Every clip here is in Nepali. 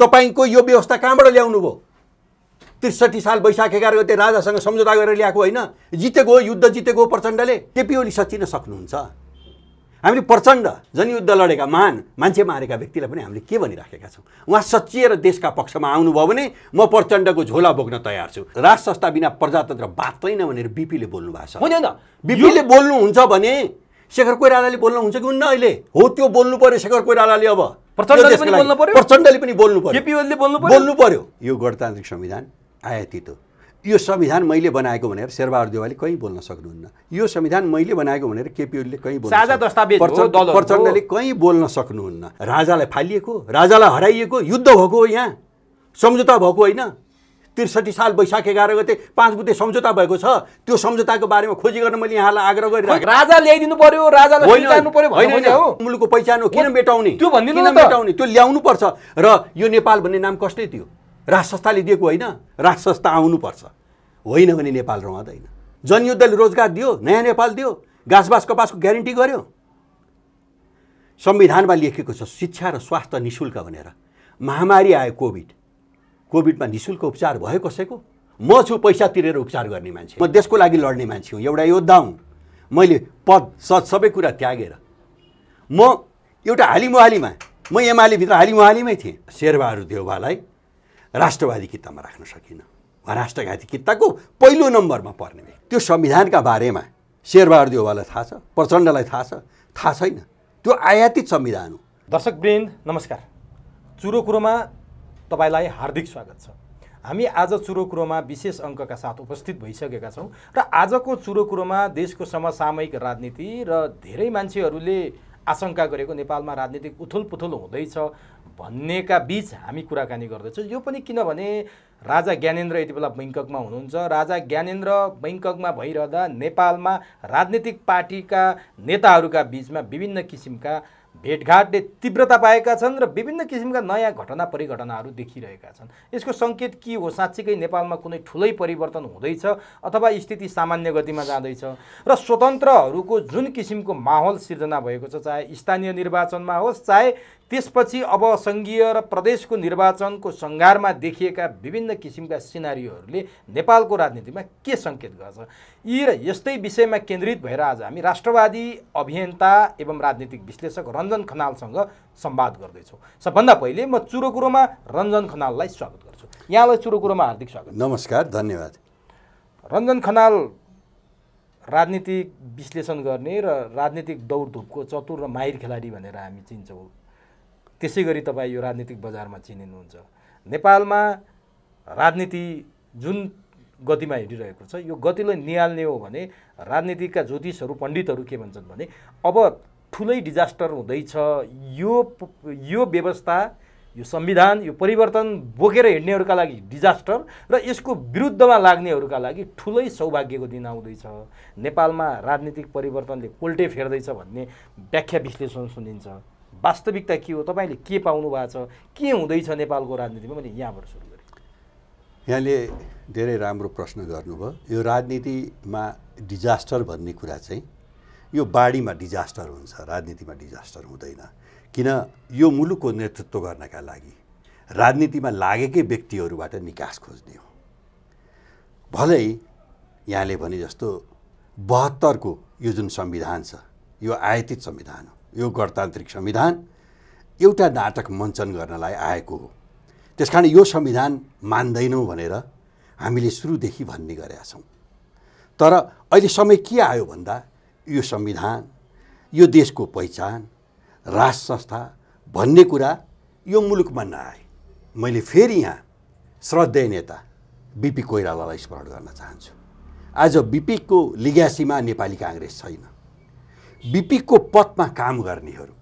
तपाईँको यो व्यवस्था कहाँबाट ल्याउनु भयो त्रिसठी साल वैशाख एघार गते राजासँग सम्झौता गरेर ल्याएको होइन जितेको युद्ध जितेको प्रचण्डले केपी ओली सचिन सक्नुहुन्छ हामीले प्रचण्ड जनयुद्ध लडेका महान मान्छे मारेका व्यक्तिलाई पनि हामीले के भनिराखेका छौँ उहाँ सचिएर देशका पक्षमा आउनुभयो भने म प्रचण्डको झोला बोक्न तयार छु राज संस्था बिना प्रजातन्त्र बाँच्दैन भनेर बिपीले बोल्नु भएको छ हुँदैन बिपीले बोल्नुहुन्छ भने शेखर कोइरालाले बोल्नुहुन्छ कि हुन्न अहिले हो त्यो बोल्नु पऱ्यो शेखर कोइरालाले अब प्रचण्डले पनि बोल्नु पर्यो केपी ओलीले बोल्नु बोल्नु पर्यो यो गणतान्त्रिक संविधान हो यो संविधान मैले बनाएको भनेर शेरबहादुर देवाली कहीँ बोल्न सक्नुहुन्न यो संविधान मैले बनाएको भनेर केपी ओलीले कहीँ बोल्नु प्रचण्डले कहीँ बोल्न सक्नुहुन्न राजालाई फालिएको राजालाई हराइएको युद्ध भएको हो यहाँ सम्झौता भएको होइन त्रिसठी साल बैशाख एघार गते पाँच बुद्धे सम्झौता भएको छ त्यो सम्झौताको बारेमा खोजी गर्न मैले यहाँलाई आग्रह गरिरहेको राजा ल्याइदिनु पर्यो राजालाई मुलुकको पहिचान हो किन मेटाउने त्यो किन मेटाउने त्यो ल्याउनु पर्छ र यो नेपाल भन्ने नाम कसले थियो राज संस्थाले दिएको होइन राज संस्था आउनुपर्छ होइन भने नेपाल रहँदैन जनयुद्धले रोजगार दियो नयाँ नेपाल दियो घाँसबास कपासको ग्यारेन्टी गर्यो संविधानमा लेखेको छ शिक्षा र स्वास्थ्य निशुल्क भनेर महामारी आयो कोभिड कोभिडमा निशुल्क शुल्क उपचार भयो कसैको म छु पैसा तिरेर उपचार गर्ने मान्छे म देशको लागि लड्ने मान्छे हुँ एउटा योद्धा हुँ मैले पद सद सबै कुरा त्यागेर म एउटा हालिमुहालीमा म एमालेभित्र हालिमुहालीमै थिएँ शेरबहादुर देउबालाई राष्ट्रवादी कित्तामा राख्न सकिनँ उहाँ राष्ट्रघाती कित्ताको पहिलो नम्बरमा पर्ने त्यो संविधानका बारेमा शेरबहादुर देउबालाई थाहा छ प्रचण्डलाई थाहा छ थाहा छैन त्यो आयातित संविधान हो दर्शक नमस्कार चुरो कुरोमा तपाईँलाई हार्दिक स्वागत छ हामी आज चुरो कुरोमा विशेष अङ्कका साथ उपस्थित भइसकेका छौँ र आजको चुरो कुरोमा देशको समसामयिक राजनीति र धेरै मान्छेहरूले आशंका गरेको नेपालमा राजनीतिक उथलपुथल हुँदैछ भन्नेका बिच हामी कुराकानी गर्दैछौँ यो पनि किनभने राजा ज्ञानेन्द्र यति बेला बैङ्ककमा हुनुहुन्छ राजा ज्ञानेन्द्र बैङ्ककमा भइरहँदा नेपालमा राजनीतिक पार्टीका नेताहरूका बिचमा विभिन्न किसिमका भेटघाटले तीव्रता पाएका छन् र विभिन्न किसिमका नयाँ घटना परिघटनाहरू देखिरहेका छन् यसको सङ्केत के हो साँच्चीकै नेपालमा कुनै ठुलै परिवर्तन हुँदैछ अथवा स्थिति सामान्य गतिमा जाँदैछ र स्वतन्त्रहरूको जुन किसिमको माहौल सिर्जना भएको छ चाहे स्थानीय निर्वाचनमा होस् चाहे त्यसपछि अब सङ्घीय र प्रदेशको निर्वाचनको सङ्घारमा देखिएका विभिन्न किसिमका सिनारीहरूले नेपालको राजनीतिमा के सङ्केत गर्छ यी र यस्तै विषयमा केन्द्रित भएर आज हामी राष्ट्रवादी अभियन्ता एवं राजनीतिक विश्लेषक रञ्जन खनालसँग सम्वाद गर्दैछौँ सबभन्दा पहिले म चुरो कुरोमा रञ्जन खनाललाई स्वागत गर्छु यहाँलाई चुरो कुरोमा हार्दिक स्वागत नमस्कार धन्यवाद रञ्जन खनाल राजनीतिक विश्लेषण गर्ने र राजनीतिक दौडधुपको चतुर र माहिर खेलाडी भनेर हामी चिन्छौँ त्यसै गरी तपाईँ यो राजनीतिक बजारमा चिनिनुहुन्छ नेपालमा राजनीति जुन गतिमा हिँडिरहेको छ यो गतिलाई निहाल्ने हो भने राजनीतिका ज्योतिषहरू पण्डितहरू के भन्छन् भने अब ठुलै डिजास्टर हुँदैछ यो यो व्यवस्था यो संविधान यो परिवर्तन बोकेर हिँड्नेहरूका लागि डिजास्टर र यसको विरुद्धमा लाग्नेहरूका लागि ठुलै सौभाग्यको दिन आउँदैछ नेपालमा राजनीतिक परिवर्तनले पोल्टे फेर्दैछ भन्ने व्याख्या विश्लेषण सुनिन्छ वास्तविकता के हो तपाईँले के पाउनु भएको छ के हुँदैछ नेपालको राजनीतिमा मैले यहाँबाट सुरु गरेँ यहाँले धेरै राम्रो प्रश्न गर्नुभयो यो राजनीतिमा डिजास्टर भन्ने कुरा चाहिँ यो बाढीमा डिजास्टर हुन्छ राजनीतिमा डिजास्टर हुँदैन किन यो मुलुकको नेतृत्व गर्नका लागि राजनीतिमा लागेकै व्यक्तिहरूबाट निकास खोज्ने हो भलै यहाँले भने जस्तो बहत्तरको यो जुन संविधान छ यो आयतित संविधान हो यो गणतान्त्रिक संविधान एउटा नाटक मञ्चन गर्नलाई आएको हो त्यस कारण यो संविधान मान्दैनौँ भनेर हामीले सुरुदेखि भन्ने गरेका छौँ तर अहिले समय के आयो भन्दा यो संविधान यो देशको पहिचान राज संस्था भन्ने कुरा यो मुलुकमा नआए मैले फेरि यहाँ श्रद्धेय नेता बिपी कोइरालालाई स्मरण गर्न चाहन्छु आज बिपीको लिग्यासीमा नेपाली काङ्ग्रेस छैन बिपीको पदमा काम गर्नेहरू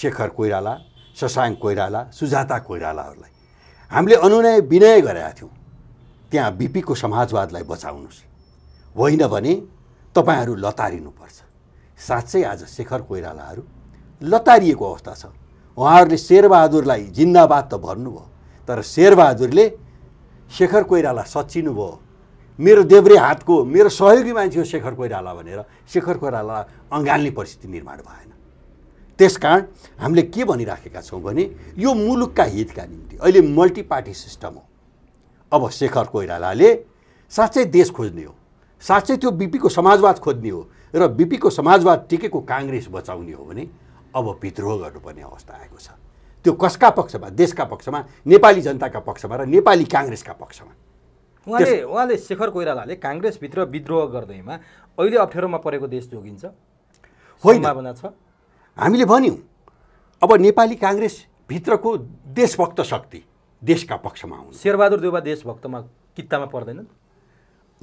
शेखर कोइराला शशाङ्क कोइराला सुजाता कोइरालाहरूलाई हामीले अनुनय विनय गरेका थियौँ त्यहाँ बिपीको समाजवादलाई बचाउनुहोस् होइन भने तपाईँहरू लतारिनुपर्छ साँच्चै आज शेखर कोइरालाहरू लतारिएको अवस्था छ उहाँहरूले शेरबहादुरलाई जिन्दाबाद त भन्नुभयो तर शेरबहादुरले शेखर कोइराला सचिनुभयो मेरो देब्रे हातको मेरो सहयोगी मान्छे हो शेखर कोइराला भनेर शेखर कोइराला अँगाल्ने परिस्थिति निर्माण भएन त्यस कारण हामीले के भनिराखेका छौँ भने यो मुलुकका हितका निम्ति अहिले पार्टी सिस्टम हो अब शेखर कोइरालाले साँच्चै देश खोज्ने हो साँच्चै त्यो बिपीको समाजवाद खोज्ने हो र बिपीको समाजवाद टिकेको काङ्ग्रेस बचाउने हो भने अब विद्रोह गर्नुपर्ने अवस्था आएको छ त्यो कसका पक्षमा देशका पक्षमा नेपाली जनताका पक्षमा र नेपाली काङ्ग्रेसका पक्षमा उहाँले उहाँले शेखर कोइरालाले काङ्ग्रेसभित्र विद्रोह गर्दैमा अहिले अप्ठ्यारोमा परेको देश जोगिन्छ होइन छ हामीले भन्यौँ अब नेपाली काङ्ग्रेसभित्रको देशभक्त शक्ति देशका पक्षमा आउँछ शेरबहादुर देउवा देशभक्तमा कित्तामा पर्दैनन्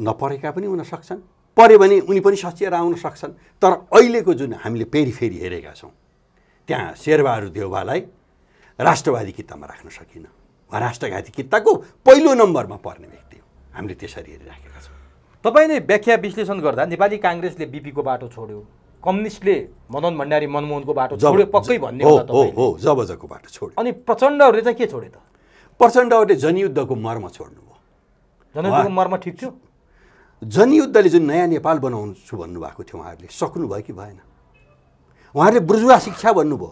नपरेका पनि हुन सक्छन् पऱ्यो भने उनी पनि सचिएर आउन सक्छन् तर अहिलेको जुन हामीले फेरि फेरि हेरेका छौँ त्यहाँ शेरबहादुर देउवालाई राष्ट्रवादी कित्तामा राख्न सकिनँ उहाँ राष्ट्रघाती कित्ताको पहिलो नम्बरमा पर्ने व्यक्ति हामीले त्यसरी हेरिराखेका छौँ तपाईँले व्याख्या विश्लेषण गर्दा नेपाली काङ्ग्रेसले बिपीको बाटो छोड्यो कम्युनिस्टले मदन भण्डारी मनमोहनको बाटो छोड्यो पक्कै भन्ने हो हो जबजको बाटो छोड्यो अनि प्रचण्डहरूले चाहिँ के छोड्यो त प्रचण्डहरूले जनयुद्धको मर्म छोड्नुभयो जनयुद्धको मर्म ठिक थियो जनयुद्धले जुन नयाँ नेपाल बनाउँछु भन्नुभएको थियो उहाँहरूले सक्नुभयो कि भएन उहाँहरूले बुर्जुवा शिक्षा भन्नुभयो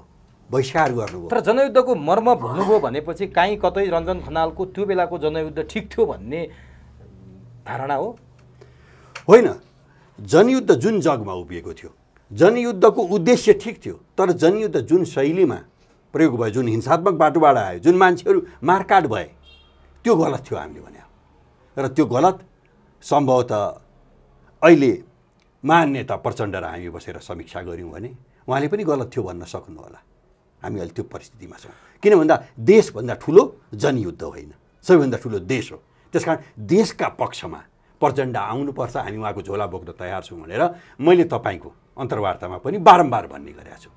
बहिष्कार गर्नुभयो तर जनयुद्धको मर्म भन्नुभयो भनेपछि काहीँ कतै रञ्जन खनालको त्यो बेलाको जनयुद्ध ठिक थियो भन्ने धारणा हो होइन जनयुद्ध जुन जगमा उभिएको थियो जनयुद्धको उद्देश्य ठिक थियो तर जनयुद्ध जुन शैलीमा प्रयोग भयो जुन हिंसात्मक बाटोबाट आयो जुन मान्छेहरू मारकाट भए त्यो गलत थियो हामीले भने र त्यो गलत सम्भवतः अहिले मान्यता प्रचण्ड र हामी बसेर समीक्षा गऱ्यौँ भने उहाँले पनि गलत थियो भन्न सक्नु होला हामी अहिले त्यो परिस्थितिमा छौँ किन भन्दा देशभन्दा ठुलो जनयुद्ध होइन सबैभन्दा ठुलो देश हो त्यस कारण देशका पक्षमा प्रचण्ड आउनुपर्छ हामी उहाँको झोला बोक्न तयार छौँ भनेर मैले तपाईँको अन्तर्वार्तामा पनि बारम्बार भन्ने गरेका छु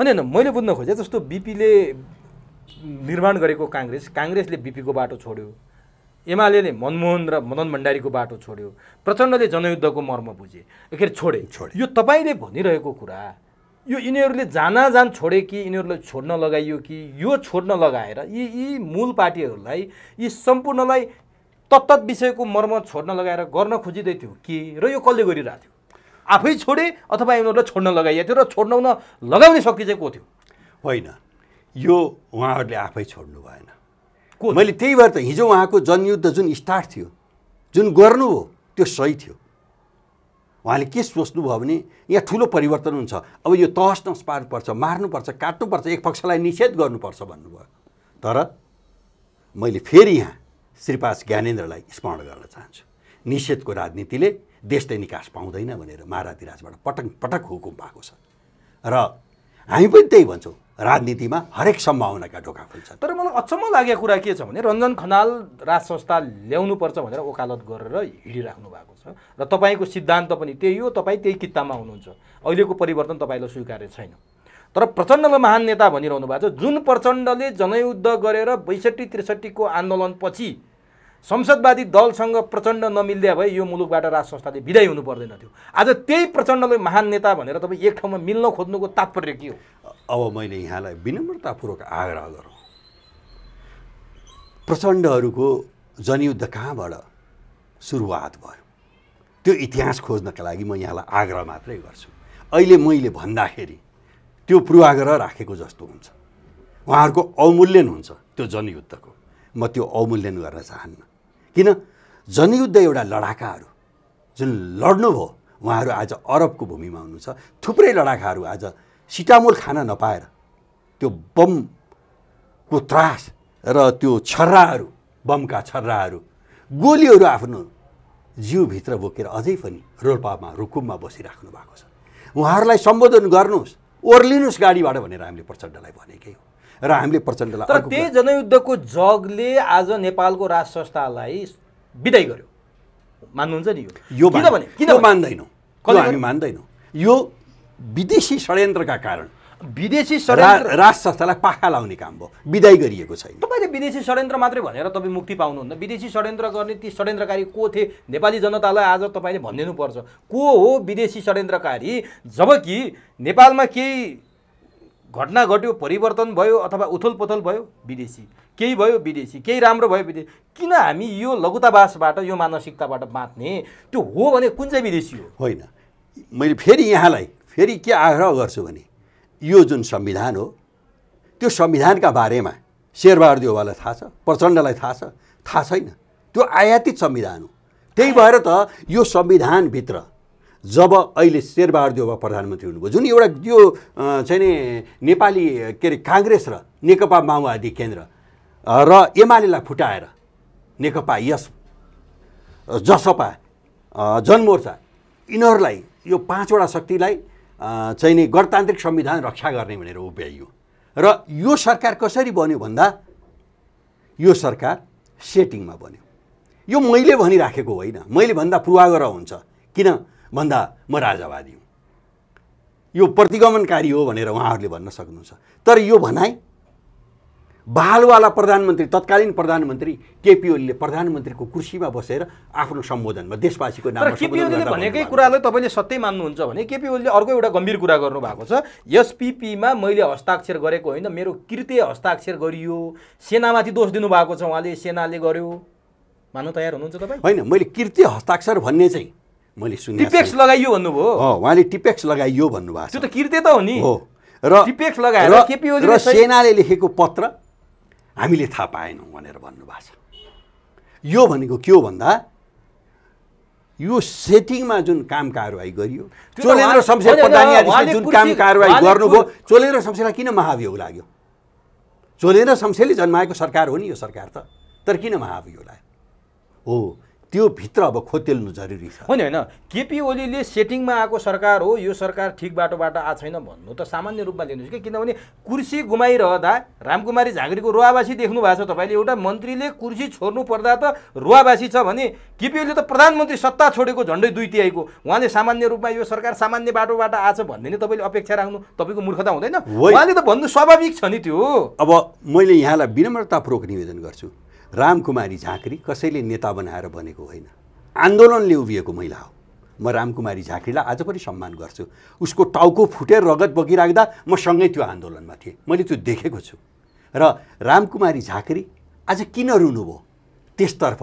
होइन होइन मैले बुझ्न खोजेँ जस्तो बिपीले निर्माण गरेको काङ्ग्रेस काङ्ग्रेसले बिपीको बाटो छोड्यो एमाले मनमोहन र मदन भण्डारीको बाटो छोड्यो प्रचण्डले जनयुद्धको मर्म बुझे के अरे छोडे छोडे यो तपाईँले भनिरहेको कुरा यो यिनीहरूले जान छोडे कि यिनीहरूलाई छोड्न लगाइयो कि यो छोड्न लगाएर यी यी मूल पार्टीहरूलाई यी सम्पूर्णलाई तत्त विषयको मर्म छोड्न लगाएर गर्न खोजिँदै थियो के र यो कसले गरिरहेको थियो आफै छोडे अथवा यिनीहरूलाई छोड्न लगाइएको थियो र छोड्न लगाउने शक्ति चाहिँ को थियो होइन यो उहाँहरूले आफै छोड्नु भएन को मैले त्यही भएर त हिजो उहाँको जनयुद्ध जुन स्टार्ट थियो जुन गर्नु हो त्यो सही थियो उहाँले के सोच्नुभयो भने यहाँ ठुलो परिवर्तन हुन्छ अब यो तहस नस पार्नुपर्छ मार्नुपर्छ काट्नुपर्छ एक पक्षलाई निषेध गर्नुपर्छ भन्नुभयो तर मैले फेरि यहाँ श्रीपास ज्ञानेन्द्रलाई स्मरण गर्न चाहन्छु निषेधको राजनीतिले देशले निकास पाउँदैन भनेर महाराधिराजबाट पटक पटक हुकुम भएको छ र हामी पनि त्यही भन्छौँ राजनीतिमा हरेक सम्भावनाका ढोका खुल्छ तर मलाई अचम्म लागेको कुरा के छ भने रञ्जन खनाल राज संस्था ल्याउनुपर्छ भनेर ओकालत गरेर हिँडिराख्नु भएको छ र तपाईँको सिद्धान्त पनि त्यही हो तपाईँ त्यही किताबमा हुनुहुन्छ अहिलेको परिवर्तन तपाईँलाई स्वीकार्य छैन तर प्रचण्डलाई महान नेता भनिरहनु भएको छ जुन प्रचण्डले जनयुद्ध गरेर बैसठी त्रिसठीको आन्दोलनपछि संसदवादी दलसँग प्रचण्ड नमिल्दा भए यो मुलुकबाट राज संस्थाले विदाय हुनु पर्दैन थियो आज त्यही प्रचण्डलाई महान नेता भनेर तपाईँ एक ठाउँमा मिल्न खोज्नुको तात्पर्य के हो अब मैले यहाँलाई विनम्रतापूर्वक आग्रह गरौँ प्रचण्डहरूको जनयुद्ध कहाँबाट सुरुवात भयो त्यो इतिहास खोज्नका लागि म यहाँलाई आग्रह मात्रै गर्छु अहिले मैले भन्दाखेरि त्यो पूर्वाग्रह राखेको जस्तो हुन्छ उहाँहरूको अवमूल्यन हुन्छ त्यो जनयुद्धको म त्यो अवमूल्यन गर्न चाहन्न किन जनयुद्ध एउटा लडाकाहरू जुन लड्नुभयो उहाँहरू आज अरबको भूमिमा हुनुहुन्छ थुप्रै लडाकाहरू आज सिटामोल खान नपाएर त्यो बमको त्रास र त्यो छर्राहरू बमका छर्राहरू गोलीहरू आफ्नो जिउभित्र बोकेर अझै पनि रोल्पामा रुकुममा बसिराख्नु भएको छ उहाँहरूलाई सम्बोधन गर्नुहोस् ओर्लिनुहोस् गाडीबाट भनेर हामीले प्रचण्डलाई भनेकै हो र हामीले प्रचण्ड तर त्यही जनयुद्धको जगले आज नेपालको राज संस्थालाई विदाय गर्यो मान्नुहुन्छ नि यो किनभने किन मान्दैनौँ हामी मान्दैनौँ यो विदेशी षड्यन्त्रका कारण विदेशी षड्यन्त्र राज संस्थालाई पाखा लाउने काम भयो विदाय गरिएको छैन तपाईँले विदेशी षड्यन्त्र मात्रै भनेर तपाईँ मुक्ति पाउनुहुन्न विदेशी षड्यन्त्र गर्ने ती षड्यन्त्रकारी को थिए नेपाली जनतालाई आज तपाईँले भनिदिनुपर्छ को हो विदेशी षड्यन्त्रकारी जबकि नेपालमा केही घटना घट्यो परिवर्तन भयो अथवा उथलपुथल भयो विदेशी केही भयो विदेशी केही राम्रो भयो विदेशी किन हामी यो लघुतावासबाट यो मानसिकताबाट बाँच्ने त्यो हो भने कुन चाहिँ विदेशी हो होइन मैले फेरि यहाँलाई फेरि के आग्रह गर्छु भने यो जुन संविधान हो त्यो संविधानका बारेमा शेरबहादुर देवालाई थाहा छ प्रचण्डलाई थाहा छ थाहा छैन त्यो आयातित संविधान हो त्यही भएर त यो संविधानभित्र जब अहिले शेरबहादुर प्रधानमन्त्री हुनुभयो जुन एउटा यो चाहिँ नि नेपाली के अरे काङ्ग्रेस र नेकपा माओवादी केन्द्र र एमालेलाई फुटाएर नेकपा यस जसपा जनमोर्चा यिनीहरूलाई यो पाँचवटा शक्तिलाई चाहिँ नि गणतान्त्रिक संविधान रक्षा गर्ने भनेर उभ्याइयो र यो सरकार कसरी बन्यो भन्दा यो सरकार सेटिङमा बन्यो यो मैले भनिराखेको होइन मैले भन्दा पूर्वाग्रह हुन्छ किन भन्दा म राजावादी हुँ यो प्रतिगमनकारी हो भनेर उहाँहरूले भन्न सक्नुहुन्छ तर यो भनाइ बहालवाला प्रधानमन्त्री तत्कालीन प्रधानमन्त्री केपी ओलीले प्रधानमन्त्रीको कुर्सीमा बसेर आफ्नो सम्बोधनमा देशवासीको नाम केपी ओलीले भनेकै कुरालाई तपाईँले सत्य मान्नुहुन्छ भने केपी ओलीले अर्को एउटा गम्भीर कुरा गर्नुभएको छ एसपिपीमा मैले हस्ताक्षर गरेको होइन मेरो कृत्य हस्ताक्षर गरियो सेनामाथि दोष दिनुभएको छ उहाँले सेनाले गर्यो मान्नु तयार हुनुहुन्छ तपाईँ होइन मैले कृत्य हस्ताक्षर भन्ने चाहिँ मैले सुने टिपेक्स लगाइयो भन्नुभयो उहाँले टिपेक्स लगाइयो भन्नुभएको छ त्यो त किर्ते त हो नि हो र टिपेक्स लगाएर र सेनाले लेखेको पत्र हामीले थाहा पाएनौँ भनेर भन्नुभएको छ यो भनेको के हो भन्दा यो सेटिङमा जुन काम कारवाही गरियो चोलेन्द्र शमशेर जुन काम कारवाही गर्नुभयो चोलेन्द्र शमशेरलाई किन महाभियोग लाग्यो चोलेन्द्र शमशेरले जन्माएको सरकार हो नि यो सरकार त तर किन महाभियोग लाग्यो हो त्यो भित्र अब खोतेल्नु जरुरी छ होइन होइन केपी ओलीले सेटिङमा आएको सरकार हो यो सरकार ठिक बाटोबाट आएको छैन भन्नु त सामान्य रूपमा लिनुहोस् कि किनभने कुर्सी गुमाइरहँदा रामकुमारी झाँक्रीको रुवावासी देख्नु भएको छ तपाईँले एउटा मन्त्रीले कुर्सी छोड्नु पर्दा त रुवावासी छ भने केपी ओलीले त प्रधानमन्त्री सत्ता छोडेको झन्डै दुई तिहाईको उहाँले सामान्य रूपमा यो सरकार सामान्य बाटोबाट आएको भन्ने नै तपाईँले अपेक्षा राख्नु तपाईँको मूर्खता हुँदैन उहाँले त भन्नु स्वाभाविक छ नि त्यो अब मैले यहाँलाई विनम्रतापूर्वक निवेदन गर्छु रामकुमारी झाँक्री कसैले नेता बनाएर बनेको होइन आन्दोलनले उभिएको महिला हो म रामकुमारी झाँक्रीलाई आज पनि सम्मान गर्छु उसको टाउको फुटेर रगत बगिराख्दा म सँगै त्यो आन्दोलनमा थिएँ मैले त्यो देखेको छु र रामकुमारी झाँक्री आज किन रुनुभयो त्यसतर्फ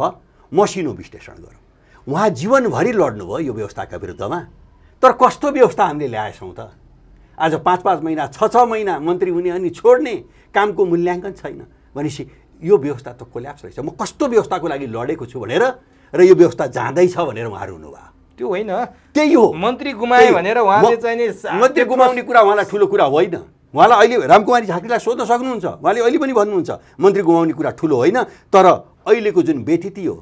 मसिनो विश्लेषण गरौँ उहाँ जीवनभरि लड्नुभयो यो व्यवस्थाका विरुद्धमा तर कस्तो व्यवस्था हामीले ल्याएछौँ त आज पाँच पाँच महिना छ छ महिना मन्त्री हुने अनि छोड्ने कामको मूल्याङ्कन छैन भनेपछि यो व्यवस्था त कोल्याप्स रहेछ म कस्तो व्यवस्थाको लागि लडेको छु भनेर र यो व्यवस्था जाँदैछ भनेर उहाँहरू हुनुभयो त्यो होइन त्यही हो मन्त्री गुमाए भनेर उहाँले चाहिँ मन्त्री गुमाउने कुरा उहाँलाई ठुलो कुरा होइन उहाँलाई अहिले रामकुमारी झाँक्रीलाई सोध्न सक्नुहुन्छ उहाँले अहिले पनि भन्नुहुन्छ मन्त्री गुमाउने कुरा ठुलो होइन तर अहिलेको जुन व्यतिथि हो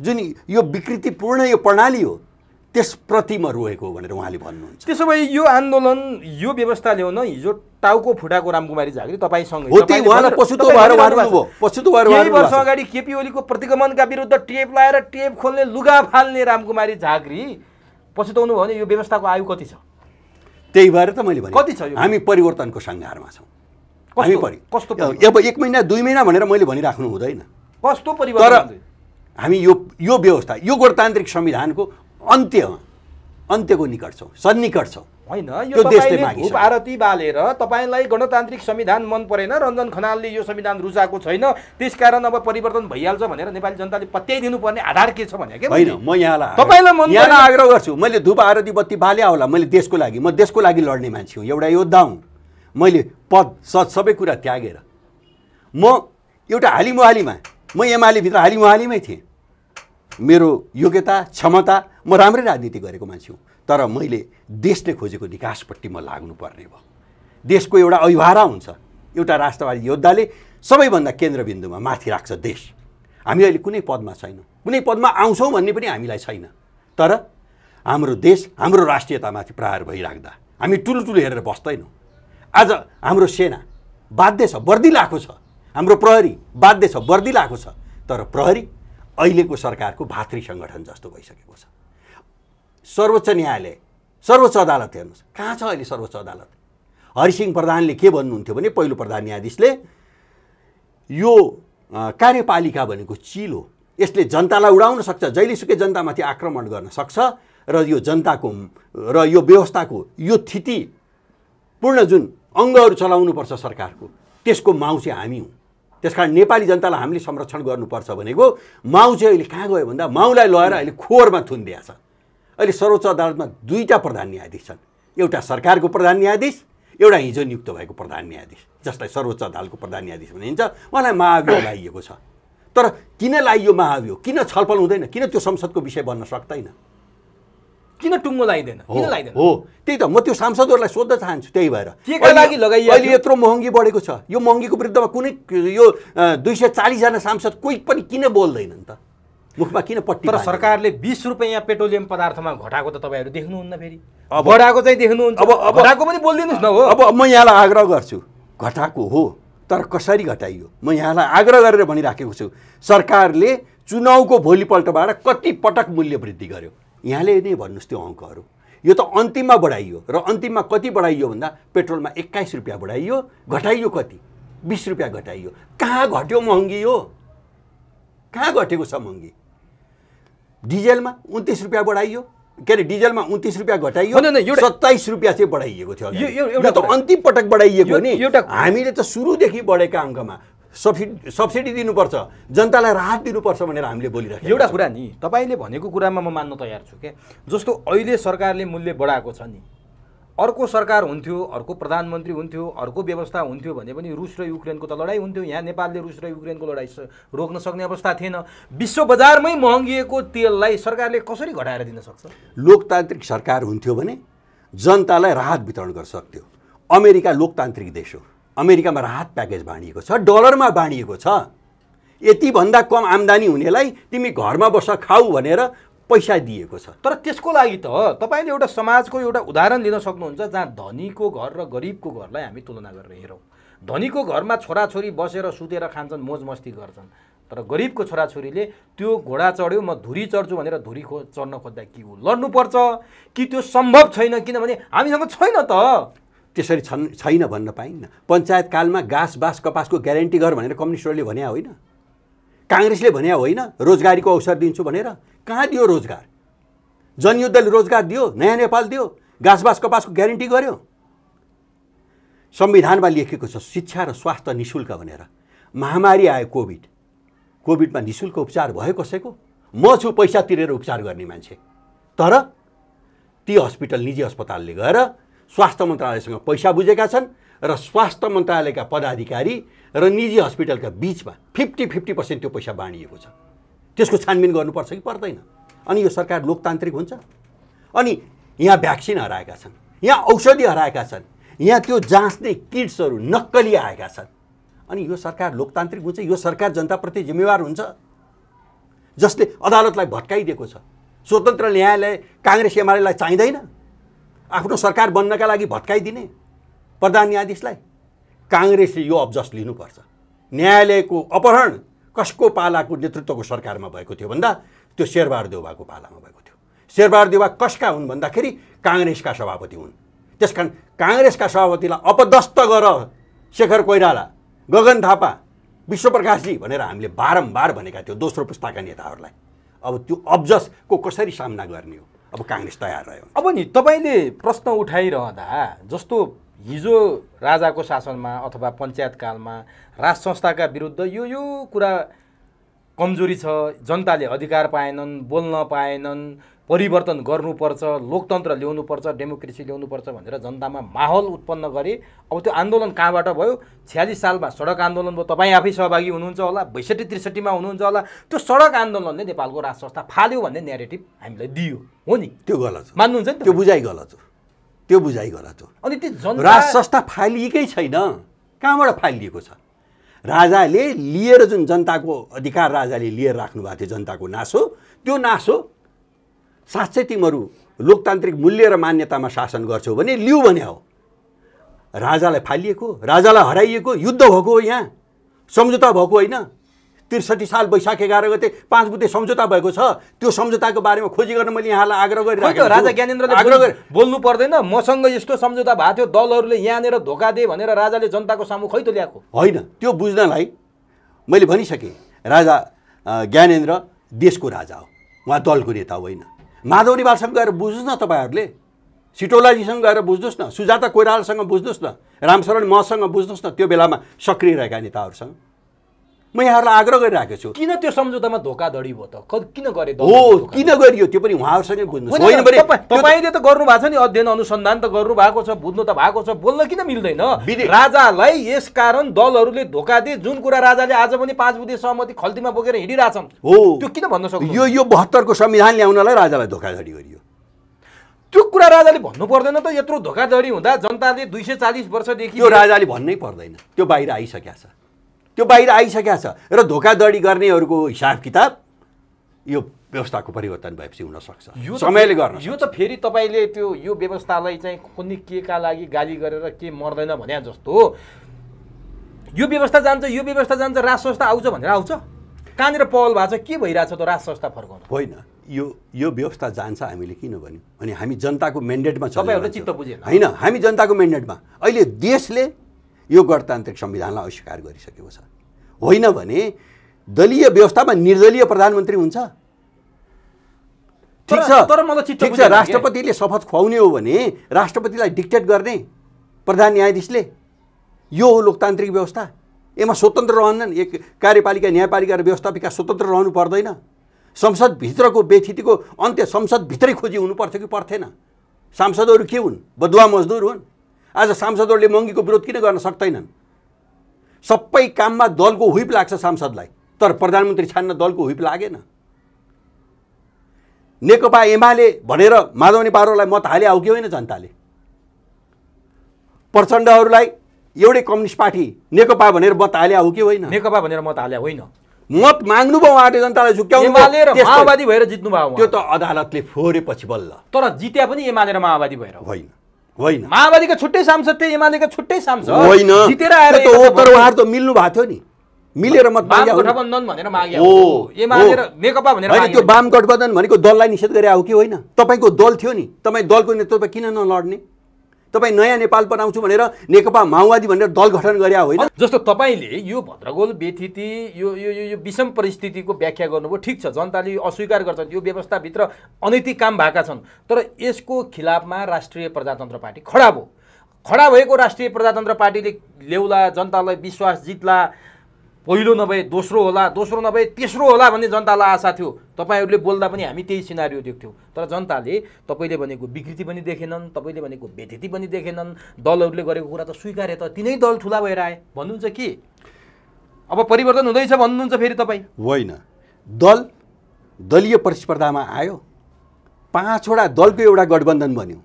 जुन यो विकृतिपूर्ण यो प्रणाली हो त्यसप्रति म रोएको भनेर उहाँले भन्नुहुन्छ त्यसो भए यो आन्दोलन यो व्यवस्था ल्याउन हिजो टाउको फुटाएको रामकुमारी झाँक्री तपाईँसँग वर्ष अगाडि केपी ओलीको प्रतिगमनका विरुद्ध टेप लाएर टेप खोल्ने लुगा फाल्ने रामकुमारी झाँक्री पछुताउनु भयो भने यो व्यवस्थाको आयु कति छ त्यही भएर त मैले भने कति छ हामी परिवर्तनको सङ्घारमा छौँ हामी परि कस्तो अब एक महिना दुई महिना भनेर मैले भनिराख्नु हुँदैन कस्तो परिवर्तन हामी यो यो व्यवस्था यो गणतान्त्रिक संविधानको अन्त्य अन्त्यको निकट छौँ सन्निकट छौँ होइन यो तपाईँले भारती बालेर तपाईँलाई गणतान्त्रिक संविधान मन परेन रञ्जन खनालले यो संविधान रुचाएको छैन त्यसकारण अब परिवर्तन भइहाल्छ भनेर नेपाली जनताले पर्ने आधार के छ भने होइन म यहाँलाई तपाईँलाई म यहाँलाई आग्रह गर्छु मैले धुप आरती बत्ती बाले होला मैले देशको लागि म देशको लागि लड्ने मान्छे हुँ एउटा योद्धा हुँ मैले पद सद सबै कुरा त्यागेर म एउटा हालिमुहालीमा म एमालेभित्र हालिमुहालीमै थिएँ मेरो योग्यता क्षमता म राम्रै राजनीति गरेको मान्छे हुँ तर मैले देशले खोजेको विकासपट्टि म लाग्नुपर्ने भयो देशको एउटा अभिभारा हुन्छ एउटा राष्ट्रवादी योद्धाले सबैभन्दा केन्द्रबिन्दुमा माथि राख्छ देश हामी अहिले कुनै पदमा छैनौँ कुनै पदमा आउँछौँ भन्ने पनि हामीलाई छैन तर हाम्रो देश हाम्रो राष्ट्रियतामाथि प्रहार भइराख्दा हामी टुलुटुलु हेरेर बस्दैनौँ आज हाम्रो सेना बाध्य छ बर्दी लाएको छ हाम्रो प्रहरी बाध्य छ बर्दी लाएको छ तर प्रहरी अहिलेको सरकारको भातृ सङ्गठन जस्तो भइसकेको छ सर्वोच्च न्यायालय सर्वोच्च अदालत हेर्नुहोस् कहाँ छ अहिले सर्वोच्च अदालत हरिसिंह प्रधानले के भन्नुहुन्थ्यो भने पहिलो प्रधान न्यायाधीशले यो कार्यपालिका भनेको चिल हो यसले जनतालाई उडाउन सक्छ जहिलेसुकै जनतामाथि आक्रमण गर्न सक्छ र यो जनताको र यो व्यवस्थाको यो थिति पूर्ण जुन अङ्गहरू चलाउनुपर्छ सरकारको त्यसको माउ चाहिँ हामी हौँ त्यस कारण नेपाली जनतालाई हामीले संरक्षण गर्नुपर्छ भनेको माउ चाहिँ अहिले कहाँ गयो भन्दा माउलाई लगेर अहिले खोरमा छ अहिले सर्वोच्च अदालतमा दुईवटा प्रधान न्यायाधीश छन् एउटा सरकारको प्रधान न्यायाधीश एउटा हिजो नियुक्त भएको प्रधान न्यायाधीश जसलाई सर्वोच्च अदालतको प्रधान न्यायाधीश भनिन्छ उहाँलाई महाभियोग लगाइएको छ तर किन लगाइयो महाभियोग किन छलफल हुँदैन किन त्यो संसदको विषय बन्न सक्दैन किन टुङ्गो लगाइँदैन किन लगाइँदैन हो त्यही त म त्यो सांसदहरूलाई सोध्न चाहन्छु त्यही भएर केका लागि लगाइयो अहिले यत्रो महँगी बढेको छ यो महँगीको विरुद्धमा कुनै यो दुई सय चालिसजना सांसद कोही पनि किन बोल्दैनन् त मुखमा किन पट्टि तर सरकारले बिस रुपियाँ पेट्रोलियम पदार्थमा घटाएको त तपाईँहरू देख्नुहुन्न फेरि घटाएको चाहिँ देख्नुहुन्छ अब घटाएको पनि बोलिदिनुहोस् न हो अब म यहाँलाई आग्रह गर्छु घटाएको हो तर कसरी घटाइयो म यहाँलाई आग्रह गरेर भनिराखेको छु सरकारले चुनावको भोलिपल्टबाट कति पटक मूल्य वृद्धि गर्यो यहाँले नै भन्नुहोस् त्यो अङ्कहरू यो त अन्तिममा बढाइयो र अन्तिममा कति बढाइयो भन्दा पेट्रोलमा एक्काइस रुपियाँ बढाइयो घटाइयो कति बिस रुपियाँ घटाइयो कहाँ घट्यो महँगी हो कहाँ घटेको छ महँगी डिजेलमा उन्तिस रुपियाँ बढाइयो के अरे डिजेलमा उन्तिस रुपियाँ घटाइयो सत्ताइस रुपियाँ चाहिँ बढाइएको थियो त अन्तिम पटक बढाइएको नि हामीले त सुरुदेखि बढेका अङ्कमा सब्सिडी सब्सिडी दिनुपर्छ जनतालाई राहत दिनुपर्छ भनेर हामीले बोलिरहेको एउटा कुरा नि तपाईँले भनेको कुरामा म मान्न तयार छु क्या जस्तो अहिले सरकारले मूल्य बढाएको छ नि अर्को सरकार हुन्थ्यो अर्को प्रधानमन्त्री हुन्थ्यो अर्को व्यवस्था हुन्थ्यो भने पनि रुस र युक्रेनको त लडाइँ हुन्थ्यो यहाँ नेपालले रुस र युक्रेनको लडाइँ रोक्न सक्ने अवस्था थिएन विश्व बजारमै महँगिएको तेललाई सरकारले कसरी घटाएर दिन सक्छ लोकतान्त्रिक सरकार हुन्थ्यो भने जनतालाई राहत वितरण गर्न सक्थ्यो अमेरिका लोकतान्त्रिक देश हो अमेरिकामा राहत प्याकेज बाँडिएको छ डलरमा बाँडिएको छ यतिभन्दा कम आम्दानी हुनेलाई तिमी घरमा बस खाऊ भनेर पैसा दिएको छ तर त्यसको लागि त तपाईँले एउटा समाजको एउटा उदाहरण लिन सक्नुहुन्छ जहाँ धनीको घर र गरिबको घरलाई हामी तुलना गरेर हेरौँ धनीको घरमा छोराछोरी बसेर सुतेर खान्छन् मोज मस्ती गर्छन् तर गरिबको छोराछोरीले त्यो घोडा चढ्यो म धुरी चढ्छु भनेर धुरी खो चढ्न खोज्दा के हो लड्नुपर्छ कि त्यो सम्भव छैन किनभने हामीसँग छैन त त्यसरी छन् छैन भन्न पाइन्न पञ्चायतकालमा घाँस बाँस कपासको ग्यारेन्टी गर भनेर कम्युनिस्टहरूले भने होइन काङ्ग्रेसले भने होइन रोजगारीको अवसर दिन्छु भनेर कहाँ दियो रोजगार जनयुद्धले रोजगार दियो नयाँ नेपाल दियो घाँस बाँस कपासको ग्यारेन्टी गर्यो संविधानमा लेखेको छ शिक्षा र स्वास्थ्य नि शुल्क भनेर महामारी आयो कोभिड कोभिडमा निशुल्क उपचार भयो कसैको म छु पैसा तिरेर उपचार गर्ने मान्छे तर ती हस्पिटल निजी अस्पतालले गएर स्वास्थ्य मन्त्रालयसँग पैसा बुझेका छन् र स्वास्थ्य मन्त्रालयका पदाधिकारी र निजी हस्पिटलका बिचमा फिफ्टी फिफ्टी पर्सेन्ट त्यो पैसा बाँडिएको छ त्यसको छानबिन गर्नुपर्छ कि पर्दैन अनि यो सरकार लोकतान्त्रिक हुन्छ अनि यहाँ भ्याक्सिन हराएका छन् यहाँ औषधि हराएका छन् यहाँ त्यो जाँच्ने किट्सहरू नक्कली आएका छन् अनि यो सरकार लोकतान्त्रिक हुन्छ यो सरकार जनताप्रति जिम्मेवार हुन्छ जसले अदालतलाई भत्काइदिएको छ स्वतन्त्र न्यायालय काङ्ग्रेस एमआलएलाई चाहिँदैन आफ्नो सरकार बन्नका लागि भत्काइदिने प्रधान न्यायाधीशलाई काङ्ग्रेसले यो अब्जस लिनुपर्छ न्यायालयको अपहरण कसको पालाको नेतृत्वको सरकारमा भएको थियो भन्दा त्यो शेरबहादुर देउबाको पालामा भएको थियो शेरबहादुर देउबा कसका हुन् भन्दाखेरि काङ्ग्रेसका सभापति हुन् त्यस कारण काङ्ग्रेसका सभापतिलाई अपदस्त गर शेखर कोइराला गगन थापा विश्वप्रकाशजी भनेर हामीले बारम्बार भनेका थियौँ दोस्रो पुस्ताका नेताहरूलाई अब त्यो अब्जसको कसरी सामना गर्ने हो अब काङ्ग्रेस तयार रह्यो अब नि तपाईँले प्रश्न उठाइरहँदा जस्तो हिजो राजाको शासनमा अथवा पञ्चायतकालमा राज संस्थाका विरुद्ध यो यो कुरा कमजोरी छ जनताले अधिकार पाएनन् बोल्न पाएनन् परिवर्तन गर्नुपर्छ लोकतन्त्र ल्याउनुपर्छ डेमोक्रेसी ल्याउनुपर्छ भनेर जनतामा माहौल उत्पन्न गरे अब त्यो आन्दोलन कहाँबाट भयो छ्यालिस सालमा सडक आन्दोलन भयो तपाईँ आफै सहभागी हुनुहुन्छ होला बैसठी त्रिसठीमा हुनुहुन्छ होला त्यो सडक आन्दोलनले नेपालको राष्ट्र संस्था फाल्यो भन्ने नेगेटिभ हामीलाई दियो हो नि त्यो गलत हो मान्नुहुन्छ नि त्यो बुझाइ गलत हो त्यो बुझाइ गलत हो अनि त्यो राष्ट्र संस्था फालिएकै छैन कहाँबाट फालिएको छ राजाले लिएर जुन जनताको अधिकार राजाले लिएर राख्नु भएको थियो जनताको नासो त्यो नासो साँच्चै तिमीहरू लोकतान्त्रिक मूल्य र मान्यतामा शासन गर्छौ भने लिउ भने हो राजालाई फालिएको राजालाई हराइएको युद्ध भएको हो यहाँ सम्झौता भएको होइन त्रिसठी साल वैशाख एघार गते पाँच बुते सम्झौता भएको छ त्यो सम्झौताको बारेमा खोजी गर्न मैले यहाँलाई आग्रह गरिरहेको राजा ज्ञानेन्द्रले आग्रह बोल्नु पर्दैन मसँग यस्तो सम्झौता भएको थियो दलहरूले यहाँनिर धोका दिए भनेर राजाले जनताको सामु खै त ल्याएको होइन त्यो बुझ्नलाई मैले भनिसकेँ राजा ज्ञानेन्द्र देशको राजा हो उहाँ दलको नेता होइन माधवरीवालसँग गएर बुझ्नुहोस् न तपाईँहरूले सिटोलाजीसँग गएर बुझ्नुहोस् न सुजाता कोइरालासँग बुझ्नुहोस् न रामशरण महसँग बुझ्नुहोस् न त्यो बेलामा सक्रिय रहेका नेताहरूसँग म यहाँहरूलाई आग्रह गरिरहेको छु किन त्यो सम्झौतामा धोकाधडी भयो त किन गरे हो किन गरियो त्यो पनि उहाँहरूसँगै बुझ्नु तपाईँले त गर्नु भएको छ नि अध्ययन अनुसन्धान त गर्नु भएको छ बुझ्नु त भएको छ बोल्न किन मिल्दैन राजालाई यस कारण दलहरूले धोका दिए जुन कुरा राजाले आज पनि पाँच बुधे सहमति खल्तीमा बोकेर हिँडिरहेछन् हो त्यो किन भन्न सक्छ यो यो बहत्तरको संविधान ल्याउनलाई राजालाई धोकाधडी गरियो त्यो कुरा राजाले भन्नु पर्दैन त यत्रो धोकाधडी हुँदा जनताले दुई सय चालिस वर्षदेखि यो राजाले भन्नै पर्दैन त्यो बाहिर आइसकेको छ त्यो बाहिर आइसकेको छ र धोकाधडी गर्नेहरूको हिसाब किताब यो व्यवस्थाको परिवर्तन भएपछि हुनसक्छ यो समयले गर्न यो त फेरि तपाईँले त्यो यो व्यवस्थालाई चाहिँ कुनै के का लागि गाली गरेर के मर्दैन भने जस्तो यो व्यवस्था जान्छ यो व्यवस्था जान्छ राज संस्था आउँछ भनेर आउँछ कहाँनिर पहल भएको छ के भइरहेछ त राज संस्था फर्काउनु होइन यो यो व्यवस्था जान्छ हामीले किन भन्यो अनि हामी जनताको मेन्डेटमा छ तपाईँहरूले चित्त बुझेन होइन हामी जनताको मेन्डेटमा अहिले देशले यो गणतान्त्रिक संविधानलाई अस्वीकार गरिसकेको छ होइन भने दलीय व्यवस्थामा निर्दलीय प्रधानमन्त्री हुन्छ ठिक छ तर मलाई ठिक छ राष्ट्रपतिले शपथ खुवाउने हो भने राष्ट्रपतिलाई डिक्टेट गर्ने प्रधान न्यायाधीशले यो हो लोकतान्त्रिक व्यवस्था यसमा स्वतन्त्र रहन्नन् एक कार्यपालिका न्यायपालिका र व्यवस्थापिका स्वतन्त्र रहनु पर्दैन संसदभित्रको व्यथितिको अन्त्य संसदभित्रै खोजी हुनुपर्थ्यो कि पर्थेन सांसदहरू के हुन् बदुवा मजदुर हुन् आज सांसदहरूले महँगीको विरोध किन गर्न सक्दैनन् सबै काममा दलको हुइप लाग्छ सांसदलाई तर प्रधानमन्त्री छान्न दलको हुइप लागेन नेकपा एमाले भनेर माधव नेपारोलाई मत हाले कि होइन जनताले प्रचण्डहरूलाई एउटै कम्युनिस्ट पार्टी नेकपा भनेर मत हाले कि होइन नेकपा भनेर मत हाले होइन मत माग्नु भयो उहाँले जनतालाई झुक्याउनु माओवादी भएर जित्नु भयो त्यो त अदालतले फोरेपछि बल्ल तर जित्या पनि एमाले र माओवादी भएर होइन होइन माओवादीको छुट्टै सांसद थिए एमालेको छुट्टै सांसद होइन जितेर आएर तर उहाँहरू त मिल्नु भएको थियो नि मिलेर मत गठबन्धन भनेर माग्यो हो एमाले र नेकपा भनेर होइन त्यो वाम गठबन्धन भनेको दललाई निषेध गरे हो कि होइन तपाईँको दल थियो नि तपाईँ दलको नेतृत्व किन नलड्ने तपाईँ नयाँ नेपाल बनाउँछु भनेर नेकपा माओवादी भनेर दल गठन गरे होइन जस्तो तपाईँले यो भद्रगोल व्यथिति यो यो यो विषम परिस्थितिको व्याख्या गर्नुभयो ठिक छ जनताले यो अस्वीकार गर्छन् यो व्यवस्थाभित्र अनैतिक काम भएका छन् तर यसको खिलाफमा राष्ट्रिय प्रजातन्त्र पार्टी खडा भयो खडा भएको राष्ट्रिय प्रजातन्त्र पार्टीले ल्याउला जनतालाई विश्वास जित्ला पहिलो नभए दोस्रो होला दोस्रो नभए तेस्रो होला भन्ने जनतालाई आशा थियो तपाईँहरूले बोल्दा पनि हामी त्यही सिनारी देख्थ्यौँ तर जनताले तपाईँले भनेको विकृति पनि देखेनन् तपाईँले भनेको व्यतिथि पनि देखेनन् दलहरूले गरेको कुरा त स्वीकारे त तिनै दल ठुला भएर आए भन्नुहुन्छ कि अब परिवर्तन हुँदैछ भन्नुहुन्छ फेरि तपाईँ होइन दल दलीय प्रतिस्पर्धामा आयो पाँचवटा दलको एउटा गठबन्धन बन्यो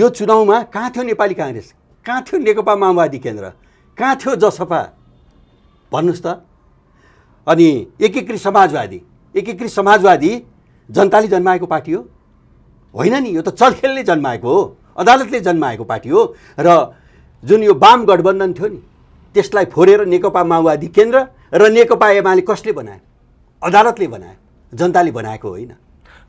यो चुनावमा कहाँ थियो नेपाली काङ्ग्रेस कहाँ थियो नेकपा माओवादी केन्द्र कहाँ थियो जसपा भन्नुहोस् त अनि एकीकृत समाजवादी एकीकृत समाजवादी जनताले जन्माएको पार्टी हो होइन नि यो त चलखेलले जन्माएको हो अदालतले जन्माएको पार्टी हो र जुन यो वाम गठबन्धन थियो नि त्यसलाई फोरेर नेकपा माओवादी केन्द्र र नेकपा एमाले कसले बनायो अदालतले बनायो जनताले बनाएको होइन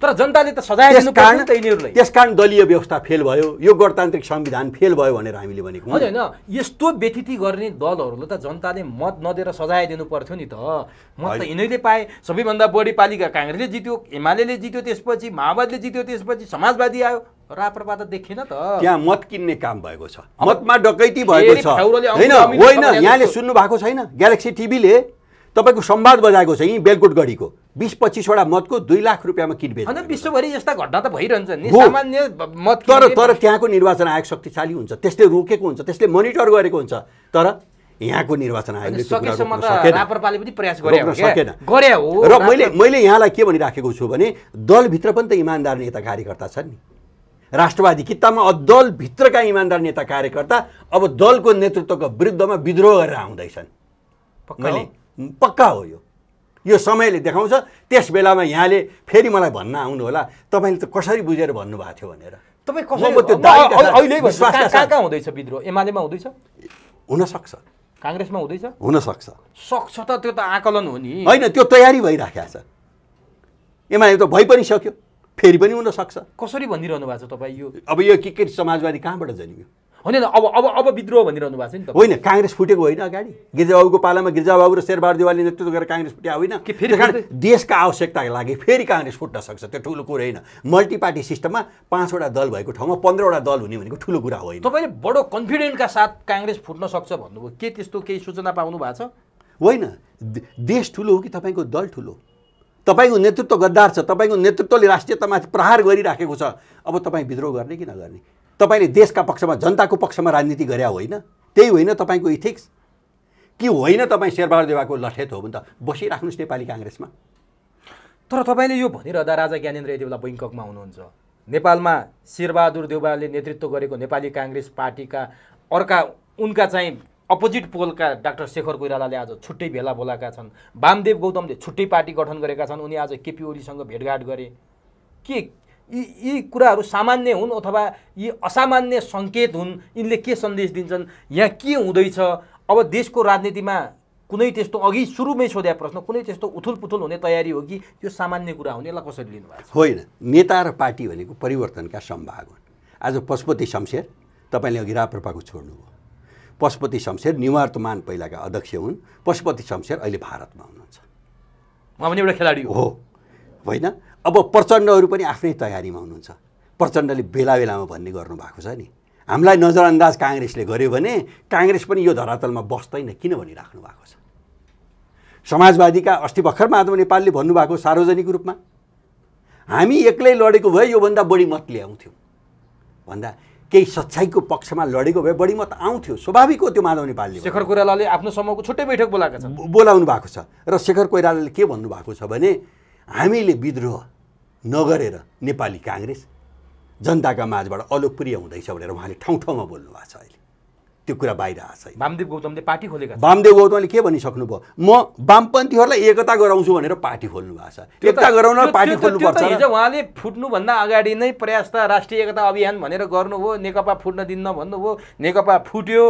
तर जनताले त सजाय दिनु कारण यिनीहरूलाई त्यसकारण दलीय व्यवस्था फेल भयो यो गणतान्त्रिक संविधान फेल भयो भनेर हामीले भनेको होइन यस्तो व्यतिथि गर्ने दलहरूलाई त जनताले मत नदिएर सजाय दिनु पर्थ्यो नि त मत त यिनीहरूले पाए सबैभन्दा बढी पालिका काङ्ग्रेसले जित्यो एमाले जित्यो त्यसपछि माओवादीले जित्यो त्यसपछि समाजवादी आयो राप्रपा त देखिन त त्यहाँ मत किन्ने काम भएको छ मतमा डकैती भएको छ होइन होइन यहाँले सुन्नु भएको छैन ग्यालेक्सी टिभीले तपाईँको सम्वाद बजाएको छ यहीँ बेलकोट बिस पच्चिसवटा मतको दुई लाख रुपियाँमा किट बेच्छ अन्त विश्वभरि यस्ता घटना त भइरहन्छ नि सामान्य मत तर तर त्यहाँको निर्वाचन आयोग शक्तिशाली हुन्छ त्यसले रोकेको हुन्छ त्यसले मोनिटर गरेको हुन्छ तर यहाँको निर्वाचन आयोगले सकेन र मैले मैले यहाँलाई के भनिराखेको छु भने दलभित्र पनि त इमान्दार नेता कार्यकर्ता छन् नि राष्ट्रवादी किताबमा दलभित्रका इमान्दार नेता कार्यकर्ता अब दलको नेतृत्वको विरुद्धमा विद्रोह गरेर आउँदैछन् पक्का हो यो यो समयले देखाउँछ त्यस बेलामा यहाँले फेरि मलाई भन्न आउनु होला तपाईँले त कसरी बुझेर भन्नुभएको थियो भनेर तपाईँ हुँदैछ विद्रोह एमालेमा हुँदैछ हुनसक्छ काङ्ग्रेसमा हुँदैछ हुनसक्छ सक्छ त त्यो त आकलन हो नि होइन त्यो तयारी भइराखेको छ एमाले त भइ पनि सक्यो फेरि पनि हुनसक्छ कसरी भनिरहनु भएको छ तपाईँ यो अब यो के के समाजवादी कहाँबाट जन्मियो होइन अब अब अब विद्रोह भनिरहनु भएको छ नि त होइन काङ्ग्रेस फुटेको होइन अगाडि गिरिजाबाबुको पालामा गिर्जाबाबु र शेरबहादुर देवालले नेतृत्व गरेर काङ्ग्रेस फुट्या होइन कि फेरि देशका आवश्यकताको लागि फेरि काङ्ग्रेस फुट्न सक्छ त्यो ठुलो कुरो होइन मल्टिपार्टी सिस्टममा पाँचवटा दल भएको ठाउँमा पन्ध्रवटा दल हुने भनेको ठुलो कुरा होइन तपाईँले बडो कन्फिडेन्टका साथ काङ्ग्रेस फुट्न सक्छ भन्नुभयो के त्यस्तो केही सूचना पाउनु भएको छ होइन देश ठुलो हो कि तपाईँको दल ठुलो तपाईँको नेतृत्व गद्दार छ तपाईँको नेतृत्वले राष्ट्रियतामाथि प्रहार गरिराखेको छ अब तपाईँ विद्रोह गर्ने कि नगर्ने तपाईँले देशका पक्षमा जनताको पक्षमा राजनीति गरे होइन त्यही होइन तपाईँको इथिक्स कि होइन तपाईँ शेरबहादुर देवाको लठेत हो भने त बसिराख्नुहोस् नेपाली काङ्ग्रेसमा तर तपाईँले यो भनिरहँदा राजा ज्ञानेन्द्र यति बेला बैङ्ककमा हुनुहुन्छ नेपालमा शेरबहादुर देवालले नेतृत्व गरेको नेपाली काङ्ग्रेस पार्टीका अर्का उनका चाहिँ अपोजिट पोलका डाक्टर शेखर कोइरालाले आज छुट्टै भेला बोलाएका छन् वामदेव गौतमले छुट्टै पार्टी गठन गरेका छन् उनी आज केपी ओलीसँग भेटघाट गरे के यी यी कुराहरू सामान्य हुन् अथवा यी असामान्य सङ्केत हुन् यिनले के सन्देश दिन्छन् यहाँ के हुँदैछ अब देशको राजनीतिमा कुनै त्यस्तो अघि सुरुमै सोध्या प्रश्न कुनै त्यस्तो उथुलपुथुल हुने तयारी हो कि त्यो सामान्य कुरा हुने यसलाई कसरी लिनुभएको होइन नेता र पार्टी भनेको परिवर्तनका सम्भाग हुन् आज पशुपति शमशेर तपाईँले अघि राप्रपाको छोड्नुभयो पशुपति शमशेर निवर्तमान पहिलाका अध्यक्ष हुन् पशुपति शमशेर अहिले भारतमा हुनुहुन्छ उहाँ पनि एउटा खेलाडी हो होइन अब प्रचण्डहरू पनि आफ्नै तयारीमा हुनुहुन्छ प्रचण्डले बेला बेलामा भन्ने गर्नुभएको छ नि हामीलाई नजरअन्दाज काङ्ग्रेसले गर्यो भने काङ्ग्रेस पनि यो धरातलमा बस्दैन किन भनिराख्नु भएको छ समाजवादीका अस्ति भर्खर माधव नेपालले भन्नुभएको सार्वजनिक रूपमा हामी एक्लै लडेको भए योभन्दा बढी मत ल्याउँथ्यौँ भन्दा केही सच्चाइको पक्षमा लडेको भए बढी मत आउँथ्यो स्वाभाविक हो त्यो माधव नेपालले शेखर कोइरालाले आफ्नो समूहको छुट्टै बैठक बोलाएको छ बोलाउनु भएको छ र शेखर कोइरालाले के भन्नुभएको छ भने हामीले विद्रोह नगरेर नेपाली काङ्ग्रेस जनताका माझबाट अलोकप्रिय हुँदैछ भनेर उहाँले ठाउँ ठाउँमा बोल्नु भएको छ अहिले त्यो कुरा बाहिर आएको छ वामदेव गौतमले पार्टी खोलेको वामदेव गौतमले के भनिसक्नुभयो म वामपन्थीहरूलाई एकता गराउँछु भनेर पार्टी खोल्नु भएको छ एकता गराउन पार्टी खोल्नुपर्छ हिजो उहाँले फुट्नुभन्दा अगाडि नै प्रयास त राष्ट्रिय एकता अभियान भनेर गर्नुभयो नेकपा फुट्न दिन्न भन्नुभयो नेकपा फुट्यो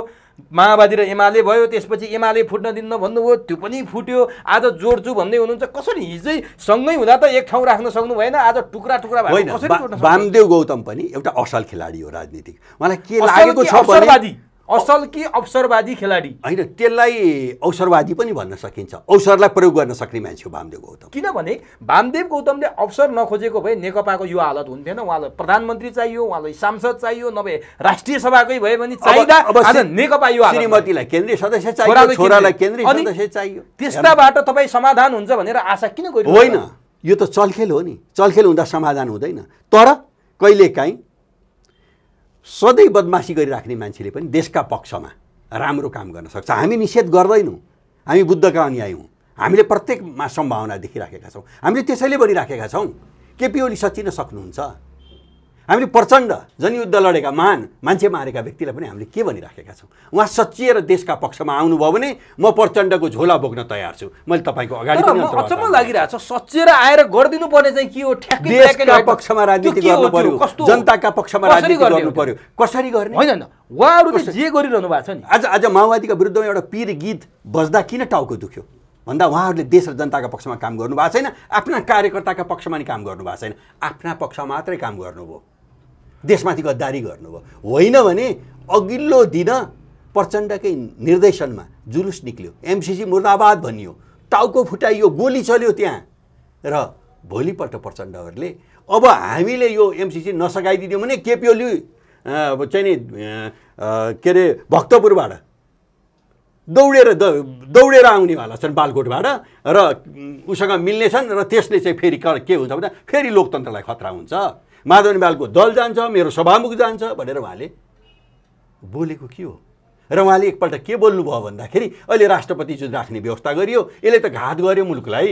माओवादी र एमाले भयो त्यसपछि एमाले फुट्न दिन्न भन्नुभयो त्यो पनि फुट्यो आज जोड्छु भन्दै हुनुहुन्छ कसरी हिजै सँगै हुँदा त एक ठाउँ राख्न सक्नु भएन आज टुक्रा टुक्रा वामदेव गौतम पनि एउटा असल खेलाडी हो राजनीतिक उहाँलाई के लागेको छ असल कि अवसरवादी खेलाडी होइन त्यसलाई अवसरवादी पनि भन्न सकिन्छ अवसरलाई प्रयोग गर्न सक्ने मान्छे हो भामदेव गौतम किनभने भामदेव गौतमले अवसर नखोजेको भए नेकपाको यो हालत हुन्थेन उहाँलाई प्रधानमन्त्री चाहियो उहाँलाई सांसद चाहियो नभए राष्ट्रिय सभाकै भयो भने चाहिँदा नेकपा यो श्रीमतीलाई केन्द्रीय सदस्य चाहियो छोरालाई केन्द्रीय सदस्य चाहियो त्यस्ताबाट तपाईँ समाधान हुन्छ भनेर आशा किन गर्नु होइन यो त चलखेल हो नि चलखेल हुँदा समाधान हुँदैन तर कहिलेकाहीँ सधैँ बदमासी गरिराख्ने मान्छेले पनि देशका पक्षमा राम्रो काम गर्न सक्छ हामी निषेध गर्दैनौँ हामी बुद्धका अनुयायी हौँ हामीले प्रत्येकमा सम्भावना देखिराखेका छौँ हामीले त्यसैले भनिराखेका छौँ केपी ओली सचिन सक्नुहुन्छ हामीले प्रचण्ड जनयुद्ध लडेका महान मान्छे मारेका व्यक्तिलाई पनि हामीले के भनिराखेका छौँ उहाँ सचिएर देशका पक्षमा आउनुभयो भने म प्रचण्डको झोला बोक्न तयार छु मैले तपाईँको अगाडि अचम्म लागिरहेको छ सचिएर आएर गरिदिनु पर्ने चाहिँ के हो देशका पक्षमा राजनीति गर्नु पर्यो जनताका पक्षमा राजनीति गर्नु पर्यो कसरी गर्ने होइन उहाँहरूले जे गरिरहनु भएको छ नि आज आज माओवादीका विरुद्धमा एउटा पिर गीत बज्दा किन टाउको दुख्यो भन्दा उहाँहरूले देश र जनताका पक्षमा काम गर्नु भएको छैन आफ्ना कार्यकर्ताका पक्षमा नि काम गर्नु भएको छैन आफ्ना पक्षमा मात्रै काम गर्नुभयो देशमाथि गद्दारी गर्नुभयो होइन भने अघिल्लो दिन प्रचण्डकै निर्देशनमा जुलुस निक्ल्यो एमसिसी मुर्दाबाद भनियो टाउको फुटाइयो गोली चल्यो त्यहाँ र भोलिपल्ट प्रचण्डहरूले अब हामीले यो एमसिसी नसकाइदिदियौँ भने केपिओली चाहिँ नि के अरे भक्तपुरबाट दौडेर दौडेर आउनेवाला छन् बालकोटबाट र उसँग मिल्नेछन् र त्यसले चाहिँ फेरि के हुन्छ भन्दा फेरि लोकतन्त्रलाई खतरा हुन्छ माधव नेपालको दल जान्छ मेरो सभामुख जान्छ भनेर उहाँले बोलेको के हो र उहाँले एकपल्ट के बोल्नुभयो भन्दाखेरि अहिले राष्ट्रपति राख्ने व्यवस्था गरियो यसले त घात गर्यो मुलुकलाई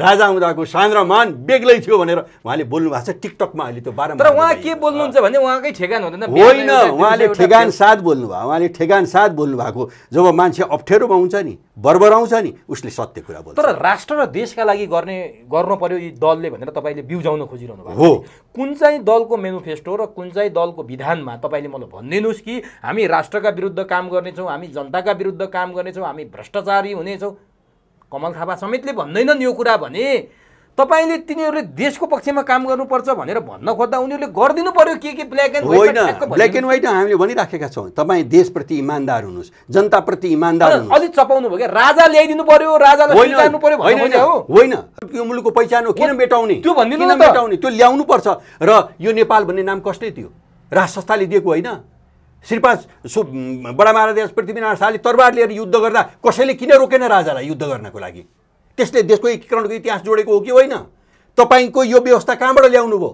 राजा हुँदाको सान्द्रमान बेग्लै थियो भनेर उहाँले बोल्नु भएको छ टिकटकमा अहिले त्यो बाह्र तर उहाँ के बोल्नुहुन्छ भने उहाँकै ठेगान हुँदैन होइन उहाँले ठेगान साथ बोल्नुभयो उहाँले ठेगान साथ बोल्नु भएको जब मान्छे अप्ठ्यारोमा हुन्छ नि आउँछ नि उसले सत्य कुरा बोल्छ तर राष्ट्र र देशका लागि गर्ने गर्नु पर्यो यी दलले भनेर तपाईँले बिउजाउन खोजिरहनु भएको हो कुन चाहिँ दलको मेनिफेस्टो र कुन चाहिँ दलको विधानमा तपाईँले मलाई भनिदिनुहोस् कि हामी राष्ट्रका विरुद्ध काम गर्नेछौँ हामी जनताका विरुद्ध काम गर्नेछौँ हामी भ्रष्टाचारी हुनेछौँ कमल थापा समेतले भन्दैनन् यो कुरा भने तपाईँले तिनीहरूले देशको पक्षमा काम गर्नुपर्छ भनेर भन्न खोज्दा उनीहरूले गरिदिनु पर्यो के के ब्ल्याक एन्ड होइन ब्ल्याक एन्ड वाइट हामीले भनिराखेका छौँ तपाईँ देशप्रति इमान्दार हुनुहोस् जनताप्रति इमान्दार हुनु अलिक चपाउनु भयो क्या राजा ल्याइदिनु पर्यो राजालाई होइन यो मुलुकको पहिचान हो किन मेटाउने त्यो भनिदिनु मेटाउने त्यो ल्याउनु पर्छ र यो नेपाल भन्ने नाम कसले थियो राज संस्थाले दिएको होइन श्रीपा सु बडा महाराज पृथ्वीनारायण शाहले तरबार लिएर युद्ध गर्दा कसैले किन रोकेन राजालाई युद्ध गर्नको लागि त्यसले देशको एकीकरणको इतिहास जोडेको हो कि होइन तपाईँको यो व्यवस्था कहाँबाट ल्याउनु भयो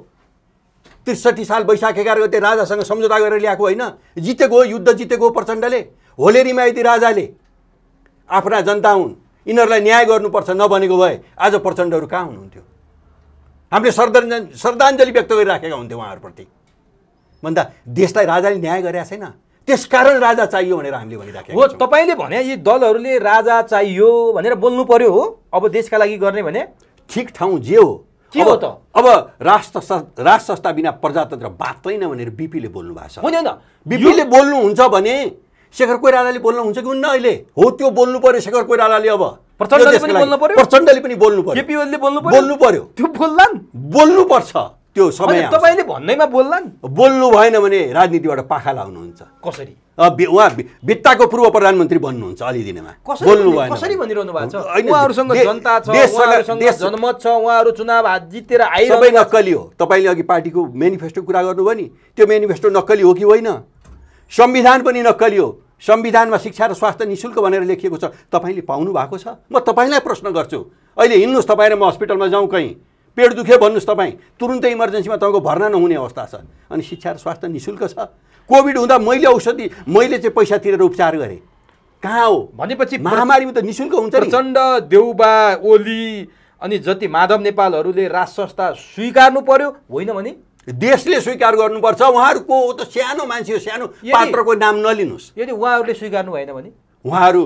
त्रिसठी साल वैशाख एघार गते राजासँग सम्झौता गरेर ल्याएको होइन जितेको हो युद्ध जितेको हो प्रचण्डले होलेरीमा यदि राजाले आफ्ना जनता हुन् यिनीहरूलाई न्याय गर्नुपर्छ नभनेको भए आज प्रचण्डहरू कहाँ हुनुहुन्थ्यो हामीले श्रद्धाञ्जली श्रद्धाञ्जली व्यक्त गरिराखेका हुन्थ्यो उहाँहरूप्रति भन्दा देशलाई राजाले न्याय गरेका छैन त्यसकारण राजा चाहियो भनेर हामीले भनिराखेको हो तपाईँले भने यी दलहरूले राजा चाहियो भनेर बोल्नु पर्यो हो अब देशका लागि गर्ने भने ठिक ठाउँ जे हो के हो त अब राष्ट्र राष्ट्र संस्था बिना प्रजातन्त्र बाँच्दैन भनेर बिपीले बोल्नु भएको छ होइन बिपीले बोल्नुहुन्छ भने शेखर कोइरालाले बोल्नुहुन्छ कि हुन्न अहिले हो त्यो बोल्नु पर्यो शेखर कोइरालाले अब प्रचण्डले पनि बोल्नु पर्यो प्रचण्डले पनि बोल्नु पर्यो ओलीले बोल्नु बोल्नु पर्यो त्यो बोल्नु बोल्नुपर्छ त्यो समय तपाईँले भन्दैमा बोल्ला बोल्नु भएन भने राजनीतिबाट पाखा लाउनुहुन्छ कसरी उहाँ बित्ताको पूर्व प्रधानमन्त्री बन्नुहुन्छ अलि दिनमा बोल्नु भएन कसरी भनिरहनु भएको छ उहाँहरूसँग जनता छ जनमत छ उहाँहरू चुनाव जितेर आइ सबै नक्कली हो तपाईँले अघि पार्टीको मेनिफेस्टो कुरा गर्नुभयो नि त्यो मेनिफेस्टो नक्कली हो कि होइन संविधान पनि नक्कली हो संविधानमा शिक्षा र स्वास्थ्य निशुल्क भनेर लेखिएको छ तपाईँले पाउनु भएको छ म तपाईँलाई प्रश्न गर्छु अहिले हिँड्नुहोस् तपाईँ र म हस्पिटलमा जाउँ कहीँ पेट दुखे भन्नुहोस् तपाईँ तुरुन्तै इमर्जेन्सीमा तपाईँको भर्ना नहुने अवस्था छ अनि शिक्षा र स्वास्थ्य नि शुल्क छ कोभिड हुँदा मैले औषधि मैले चाहिँ पैसा तिरेर उपचार गरेँ कहाँ हो भनेपछि महामारीमा त निशुल्क हुन्छ प्रचण्ड देउबा ओली अनि जति माधव नेपालहरूले राज संस्था स्वीकार्नु पर्यो होइन भने देशले स्वीकार गर्नुपर्छ उहाँहरूको त सानो मान्छे हो सानो पात्रको नाम नलिनुहोस् यदि उहाँहरूले स्वीकार्नु भएन भने उहाँहरू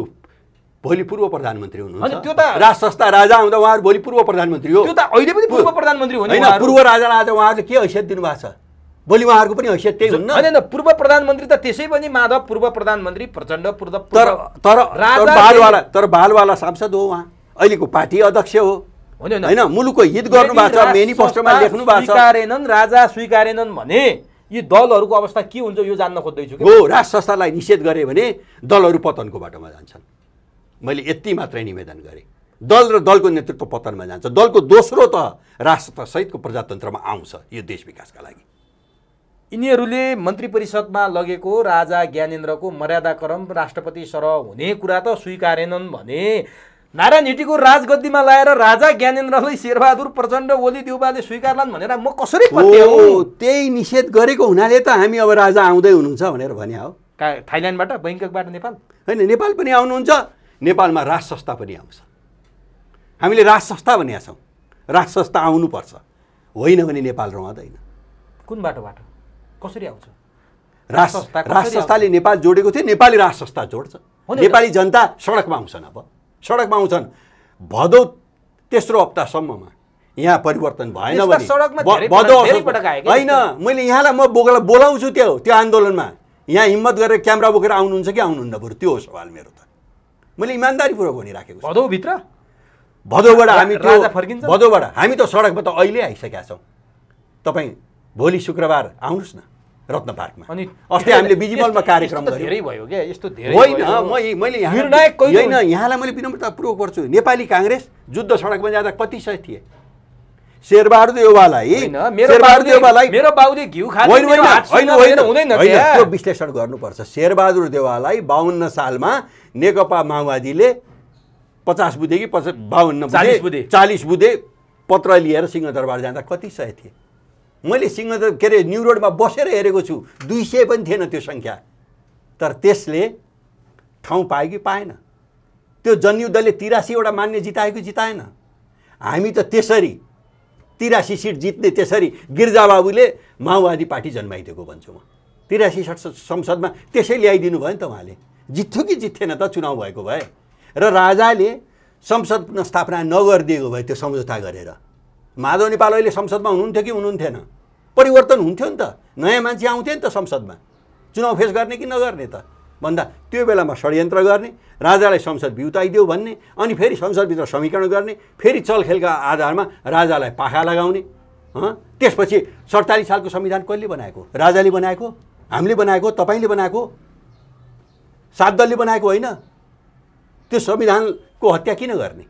भोलि पूर्व प्रधानमन्त्री हुनुहुन्छ त्यो त राज संस्था राजा हुँदा उहाँहरू भोलि पूर्व प्रधानमन्त्री हो त्यो त अहिले पनि पूर्व प्रधानमन्त्री होइन पूर्व राजालाई आज उहाँहरूले के हैसियत दिनुभएको छ भोलि उहाँहरूको पनि हैसियत त्यही हुन्न होइन पूर्व प्रधानमन्त्री त त्यसै पनि माधव पूर्व प्रधानमन्त्री प्रचण्ड पूर्व तर तर बालवाला तर बालवाला सांसद हो उहाँ अहिलेको पार्टी अध्यक्ष हो होइन मुलुकको हित गर्नु भएको छ मेनिफेस्टोमा लेख्नु भएको राजा स्वीकारेनन् भने यी दलहरूको अवस्था के हुन्छ यो जान्न खोज्दैछु हो राज संस्थालाई निषेध गरे भने दलहरू पतनको बाटोमा जान्छन् मैले यति मात्रै निवेदन गरेँ दल र दलको नेतृत्व पतनमा जान्छ दलको दोस्रो त राष्ट्र सहितको प्रजातन्त्रमा आउँछ यो देश विकासका लागि यिनीहरूले मन्त्री परिषदमा लगेको राजा ज्ञानेन्द्रको मर्यादाक्रम राष्ट्रपति सरह हुने कुरा त स्वीकारेनन् भने नारायण हेटीको राजगद्दीमा लगाएर राजा ज्ञानेन्द्रलाई शेरबहादुर प्रचण्ड ओली देउबाले स्वीकारलान् भनेर म कसरी त्यही निषेध गरेको हुनाले त हामी अब राजा आउँदै हुनुहुन्छ भनेर भने हो थाइल्यान्डबाट बैङ्ककबाट नेपाल होइन नेपाल पनि आउनुहुन्छ नेपालमा राज संस्था पनि आउँछ हामीले राज संस्था भनेका छौँ राज संस्था आउनुपर्छ होइन भने नेपाल रहँदैन कुन बाटोबाट कसरी आउँछ राज संस्था राज संस्थाले नेपाल जोडेको थियो नेपाली राज संस्था जोड्छ नेपाली जनता सडकमा आउँछन् अब सडकमा आउँछन् भदौ तेस्रो हप्तासम्ममा यहाँ परिवर्तन भएन होइन मैले यहाँलाई म बोला बोलाउँछु त्यो त्यो आन्दोलनमा यहाँ हिम्मत गरेर क्यामेरा बोकेर आउनुहुन्छ कि आउनुहुन्न बरु त्यो हो सवाल मेरो त मैले इमान्दारीपूर्वक भनिराखेको छु भदौभित्र भदौबाट हामी त्यो फर्किन्छ भदौबाट हामी त सडकमा त अहिले आइसकेका छौँ तपाईँ भोलि शुक्रबार आउनुहोस् न रत्न पार्कमा अनि अस्ति हामीले बिजीबलमा कार्यक्रम धेरै भयो क्या यस्तो धेरै होइन मैले यहाँ होइन यहाँलाई मैले विनम्रतापूर्वक गर्छु नेपाली काङ्ग्रेस युद्ध सडकमा जाँदा कति सय थिए शेरबहादुर देवालाई त्यो विश्लेषण गर्नुपर्छ शेरबहादुर देवालाई बाहन्न सालमा नेकपा माओवादीले पचास कि पचास बाहन्न बुधे चालिस बुधे पत्र लिएर सिंहदरबार जाँदा कति सय थिए मैले सिंहदर के अरे न्यु रोडमा बसेर हेरेको छु दुई सय पनि थिएन त्यो सङ्ख्या तर त्यसले ठाउँ पायो कि पाएन त्यो जनयुद्धले तिरासीवटा मान्य जिताएको जिताएन हामी त त्यसरी तिरासी सिट जित्ने त्यसरी गिर्जाबाबुले माओवादी पार्टी जन्माइदिएको भन्छु म तिरासी संसदमा त्यसै ल्याइदिनु भयो नि त उहाँले जित्थ्यो कि जित्थेन त चुनाउ भएको भए र राजाले संसद स्थापना नगरिदिएको भए त्यो सम्झौता गरेर माधव नेपाल अहिले संसदमा हुनुहुन्थ्यो कि हुनुहुन्थेन परिवर्तन हुन्थ्यो नि त नयाँ मान्छे आउँथ्यो नि त संसदमा चुनाउ फेस गर्ने कि नगर्ने त भन्दा त्यो बेलामा षड्यन्त्र गर्ने राजालाई संसद बिउताइदियो भन्ने अनि फेरि संसदभित्र समीकरण गर्ने फेरि चलखेलका आधारमा राजालाई पाखा लगाउने त्यसपछि सडचालिस सालको संविधान कसले बनाएको राजाले बनाएको हामीले बनाएको तपाईँले बनाएको सात दलले बनाएको होइन त्यो संविधानको हत्या किन गर्ने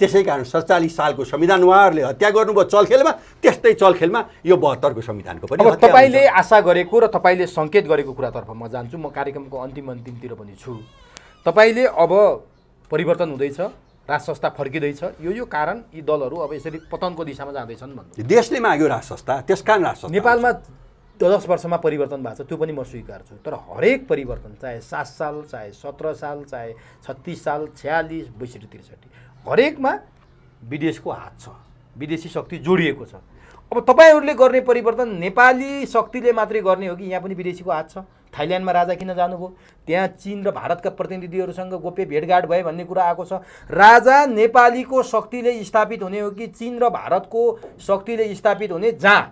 त्यसै कारण सडचालिस सालको संविधान उहाँहरूले हत्या गर्नुभयो चलखेलमा त्यस्तै चलखेलमा यो बहत्तरको संविधानको पनि तपाईँले आशा गरेको र तपाईँले सङ्केत गरेको कुरातर्फ म जान्छु म कार्यक्रमको अन्तिम अन्तिमतिर पनि छु तपाईँले अब परिवर्तन हुँदैछ राज संस्था फर्किँदैछ यो यो कारण यी दलहरू अब यसरी पतनको दिशामा जाँदैछन् भन्नु देशले माग्यो राज संस्था त्यस कारण राज नेपालमा दस वर्षमा परिवर्तन भएको छ त्यो पनि म स्वीकार्छु तर हरेक परिवर्तन चाहे सात साल चाहे सत्र साल चाहे छत्तिस साल छ्यालिस बैसठी त्रिसठी हरेकमा विदेशको हात छ विदेशी शक्ति जोडिएको छ अब तपाईँहरूले गर्ने परिवर्तन नेपाली शक्तिले मात्रै गर्ने हो कि यहाँ पनि विदेशीको हात छ थाइल्यान्डमा राजा किन जानुभयो त्यहाँ चिन र भारतका प्रतिनिधिहरूसँग गोप्य भेटघाट भए भन्ने कुरा आएको छ राजा नेपालीको शक्तिले स्थापित हुने हो कि चिन र भारतको शक्तिले स्थापित हुने जहाँ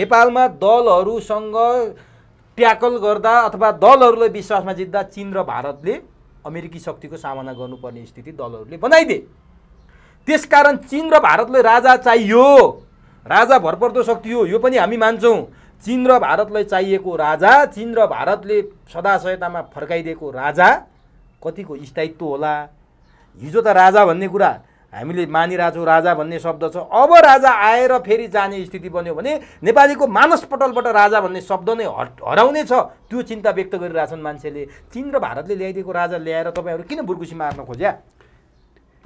नेपालमा दलहरूसँग ट्याकल गर्दा अथवा दलहरूलाई विश्वासमा जित्दा चिन र भारतले अमेरिकी शक्तिको सामना गर्नुपर्ने स्थिति दलहरूले बनाइदिए त्यसकारण चिन र भारतलाई राजा चाहियो राजा भरपर्दो शक्ति हो यो पनि हामी मान्छौँ चिन र भारतलाई चाहिएको राजा चिन र भारतले सदा सहायतामा फर्काइदिएको राजा कतिको स्थायित्व होला हिजो त राजा भन्ने कुरा हामीले मानिरहेछौँ राजा भन्ने शब्द छ अब राजा आएर फेरि जाने स्थिति बन्यो भने नेपालीको मानसपटलबाट राजा भन्ने शब्द नै हट हराउने छ त्यो चिन्ता व्यक्त गरिरहेछन् मान्छेले चिन र भारतले ल्याइदिएको राजा ल्याएर तपाईँहरू किन बुर्कुसी मार्न खोज्या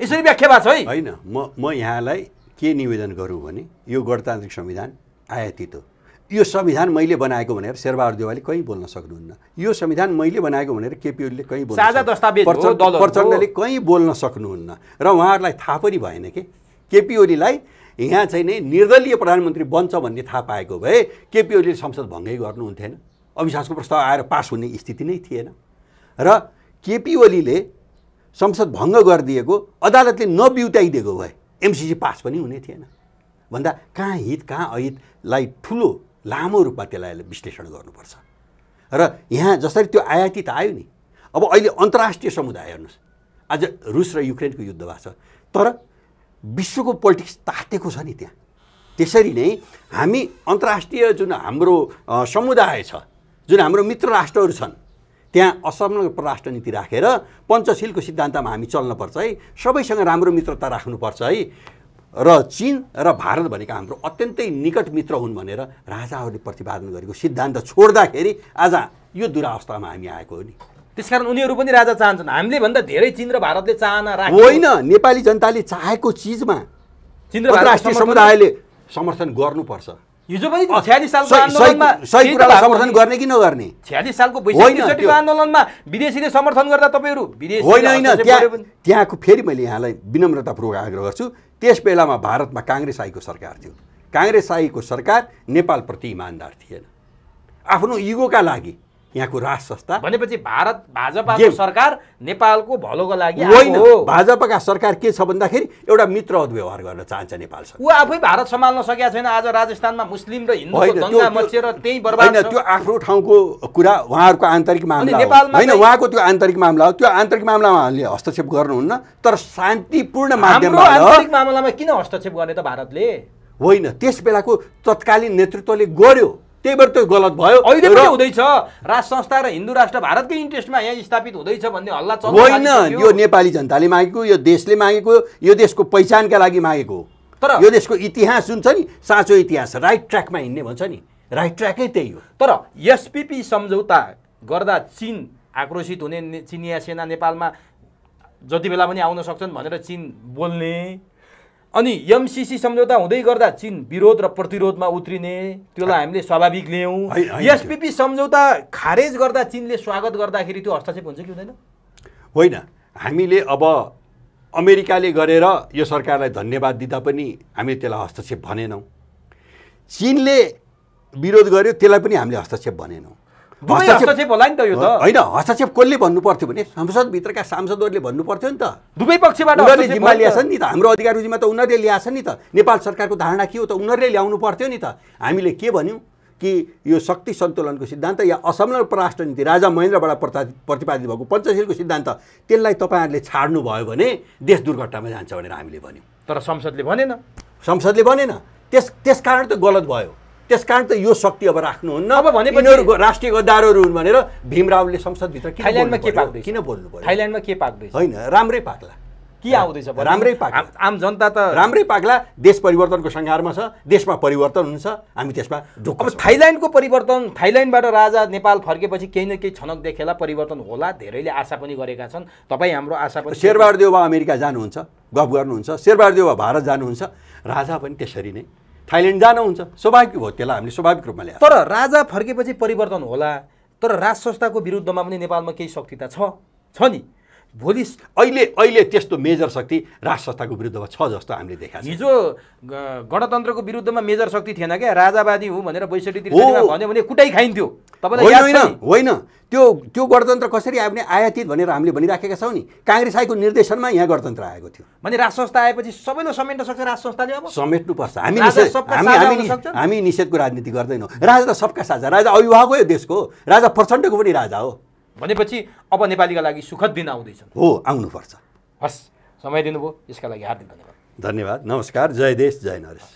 यसरी व्याख्या भएको छ है होइन म म यहाँलाई के निवेदन गरौँ भने यो गणतान्त्रिक संविधान आयातित हो यो संविधान मैले बनाएको भनेर शेरबहादुर देवालले कहीँ बोल्न सक्नुहुन्न यो संविधान मैले बनाएको भनेर केपी ओलीले कहीँ बोल्न प्रचण्डले कहीँ बोल्न सक्नुहुन्न र उहाँहरूलाई थाहा पनि भएन कि केपी ओलीलाई यहाँ चाहिँ नै निर्दलीय प्रधानमन्त्री बन्छ भन्ने थाहा पाएको भए केपी ओलीले संसद भङ्गै गर्नुहुन्थेन अविश्वासको प्रस्ताव आएर पास हुने स्थिति नै थिएन र केपी ओलीले संसद भङ्ग गरिदिएको अदालतले नबिउताइदिएको भए एमसिसी पास पनि हुने थिएन भन्दा कहाँ हित कहाँ अहितलाई ठुलो लामो रूपमा त्यसलाई विश्लेषण गर्नुपर्छ र यहाँ जसरी त्यो आयाती त आयो नि अब अहिले अन्तर्राष्ट्रिय समुदाय हेर्नुहोस् आज रुस र युक्रेनको युद्ध भएको छ तर विश्वको पोलिटिक्स तातेको छ नि त्यहाँ त्यसरी नै हामी अन्तर्राष्ट्रिय जुन हाम्रो समुदाय छ जुन हाम्रो मित्र राष्ट्रहरू छन् त्यहाँ असंलग्न परराष्ट्र नीति राखेर पञ्चशीलको सिद्धान्तमा हामी चल्नुपर्छ है सबैसँग राम्रो मित्रता राख्नुपर्छ है र चिन र भारत भनेको हाम्रो अत्यन्तै निकट मित्र हुन् भनेर राजाहरूले प्रतिपादन गरेको सिद्धान्त छोड्दाखेरि आज यो दुरावस्थामा हामी आएको हो नि त्यसकारण उनीहरू पनि राजा चाहन्छन् हामीले भन्दा धेरै चिन र भारतले चाहना राख्छ होइन नेपाली जनताले चाहेको चिजमा राष्ट्रिय समुदायले समर्थन गर्नुपर्छ हिजो पनि छ्यालिस सालको आन्दोलनमा सही कुरालाई समर्थन गर्ने कि नगर्ने छ्यालिस सालको बैसठी आन्दोलनमा विदेशीले समर्थन गर्दा तपाईँहरू विदेशी होइन होइन त्यहाँको फेरि मैले यहाँलाई विनम्रतापूर्वक आग्रह गर्छु त्यस बेलामा भारतमा काङ्ग्रेस आईको सरकार थियो काङ्ग्रेस आईको सरकार नेपालप्रति इमान्दार थिएन आफ्नो इगोका लागि यहाँको राज संस्था भनेपछि भारत भाजपाको सरकार नेपालको भलोको लागि होइन भाजपाका सरकार के छ भन्दाखेरि एउटा मित्रवत व्यवहार गर्न चाहन्छ नेपालसँग ऊ आफै भारत सम्हाल्न सकेका छैन आज राजस्थानमा मुस्लिम र हिन्दू त्यो आफ्नो ठाउँको कुरा उहाँहरूको आन्तरिक मामला होइन उहाँको त्यो आन्तरिक मामला हो त्यो आन्तरिक मामलामा उहाँले हस्तक्षेप गर्नुहुन्न तर शान्तिपूर्ण आन्तरिक मामलामा किन हस्तक्षेप गर्ने त भारतले होइन त्यस बेलाको तत्कालीन नेतृत्वले गर्यो त्यही भएर त्यो गलत भयो अहिले पनि हुँदैछ राज संस्था र हिन्दू राष्ट्र भारतकै इन्ट्रेस्टमा यहाँ स्थापित हुँदैछ भन्ने हल्ला चल्छ होइन यो नेपाली जनताले मागेको यो देशले मागेको यो देशको पहिचानका लागि मागेको तर यो देशको इतिहास जुन छ नि साँचो इतिहास राइट ट्र्याकमा हिँड्ने भन्छ नि राइट ट्र्याकै त्यही हो तर एसपिपी सम्झौता गर्दा चिन आक्रोशित हुने चिनिया सेना नेपालमा जति बेला पनि आउन सक्छन् भनेर चिन बोल्ने अनि एमसिसी सम्झौता हुँदै गर्दा चिन विरोध र प्रतिरोधमा उत्रिने त्यसलाई हामीले स्वाभाविक ल्यायौँ एसपिपी सम्झौता खारेज गर्दा चिनले स्वागत गर्दाखेरि त्यो हस्तक्षेप हुन्छ कि हुँदैन होइन हामीले अब अमेरिकाले गरेर यो सरकारलाई धन्यवाद दिँदा पनि हामीले त्यसलाई हस्तक्षेप भनेनौँ चिनले विरोध गर्यो त्यसलाई पनि हामीले हस्तक्षेप भनेनौँ हस्तक्षेप होला नि त यो त होइन हस्तक्षेप कसले भन्नु पर्थ्यो भने संसदभित्रका सांसदहरूले भन्नु पर्थ्यो नि त दुवै पक्षबाट उनीहरूले जिम्मा ल्याएछ नि त हाम्रो अधिकार जिम्मा त उनीहरूले ल्याएछ नि त नेपाल सरकारको धारणा के हो त उनीहरूले ल्याउनु पर्थ्यो नि त हामीले के भन्यौँ कि यो शक्ति सन्तुलनको सिद्धान्त या असंलग्न परराष्ट्र नीति राजा महेन्द्रबाट प्रता प्रतिपादित भएको पञ्चशीलको सिद्धान्त त्यसलाई तपाईँहरूले भयो भने देश दुर्घटनामा जान्छ भनेर हामीले भन्यौँ तर संसदले भनेन संसदले भनेन त्यस त्यस कारण त गलत भयो त्यस कारण त यो शक्ति अब राख्नुहुन्न अब भनेपछि राष्ट्रिय गद्दारहरू हुन् भनेर भीमरावले संसदभित्र थाइल्यान्डमा के पाक्दै किन बोल्नु पर्यो थाइल्यान्डमा के पाक्दै होइन राम्रै पाक्ला के आउँदैछ राम्रै पाक्ला आम जनता त राम्रै पाक्ला देश परिवर्तनको सङ्घारमा छ देशमा परिवर्तन हुन्छ हामी त्यसमा अब थाइल्यान्डको परिवर्तन थाइल्यान्डबाट राजा नेपाल फर्केपछि केही न केही छनक देखेला परिवर्तन होला धेरैले आशा पनि गरेका छन् तपाईँ हाम्रो आशा पनि शेरबहादुर अमेरिका जानुहुन्छ गफ गर्नुहुन्छ शेरबहादुर देउवा भारत जानुहुन्छ राजा पनि त्यसरी नै थाइल्यान्ड जान हुन्छ स्वाभाविक हो त्यसलाई हामीले स्वाभाविक रूपमा ल्यायो तर राजा फर्केपछि परिवर्तन होला तर राज संस्थाको विरुद्धमा पनि नेपालमा केही शक्तिता छ नि भोलि अहिले अहिले त्यस्तो मेजर शक्ति राष्ट्र संस्थाको विरुद्धमा छ जस्तो हामीले देखाएको हिजो गणतन्त्रको विरुद्धमा मेजर शक्ति थिएन क्या राजावादी हुँ भनेर बैसठी भन्यो भने कुटै खाइन्थ्यो तपाईँलाई होइन होइन त्यो त्यो गणतन्त्र कसरी आयो भने आयातित भनेर हामीले भनिराखेका छौँ नि काङ्ग्रेस आएको निर्देशनमा यहाँ गणतन्त्र आएको थियो भने राष्ट्र संस्था आएपछि सबैलाई समेट्न सक्छ राष्ट्र संस्थाले अब समेट्नुपर्छ हामी हामी निषेधको राजनीति गर्दैनौँ राजा त सबका साझा राजा अभिभावकै हो देशको राजा प्रचण्डको पनि राजा हो भनेपछि अब नेपालीका लागि सुखद दिन आउँदैछन् हो आउनुपर्छ हस् समय दिनुभयो यसका लागि हार्दिक धन्यवाद धन्यवाद नमस्कार जय देश जय नरेश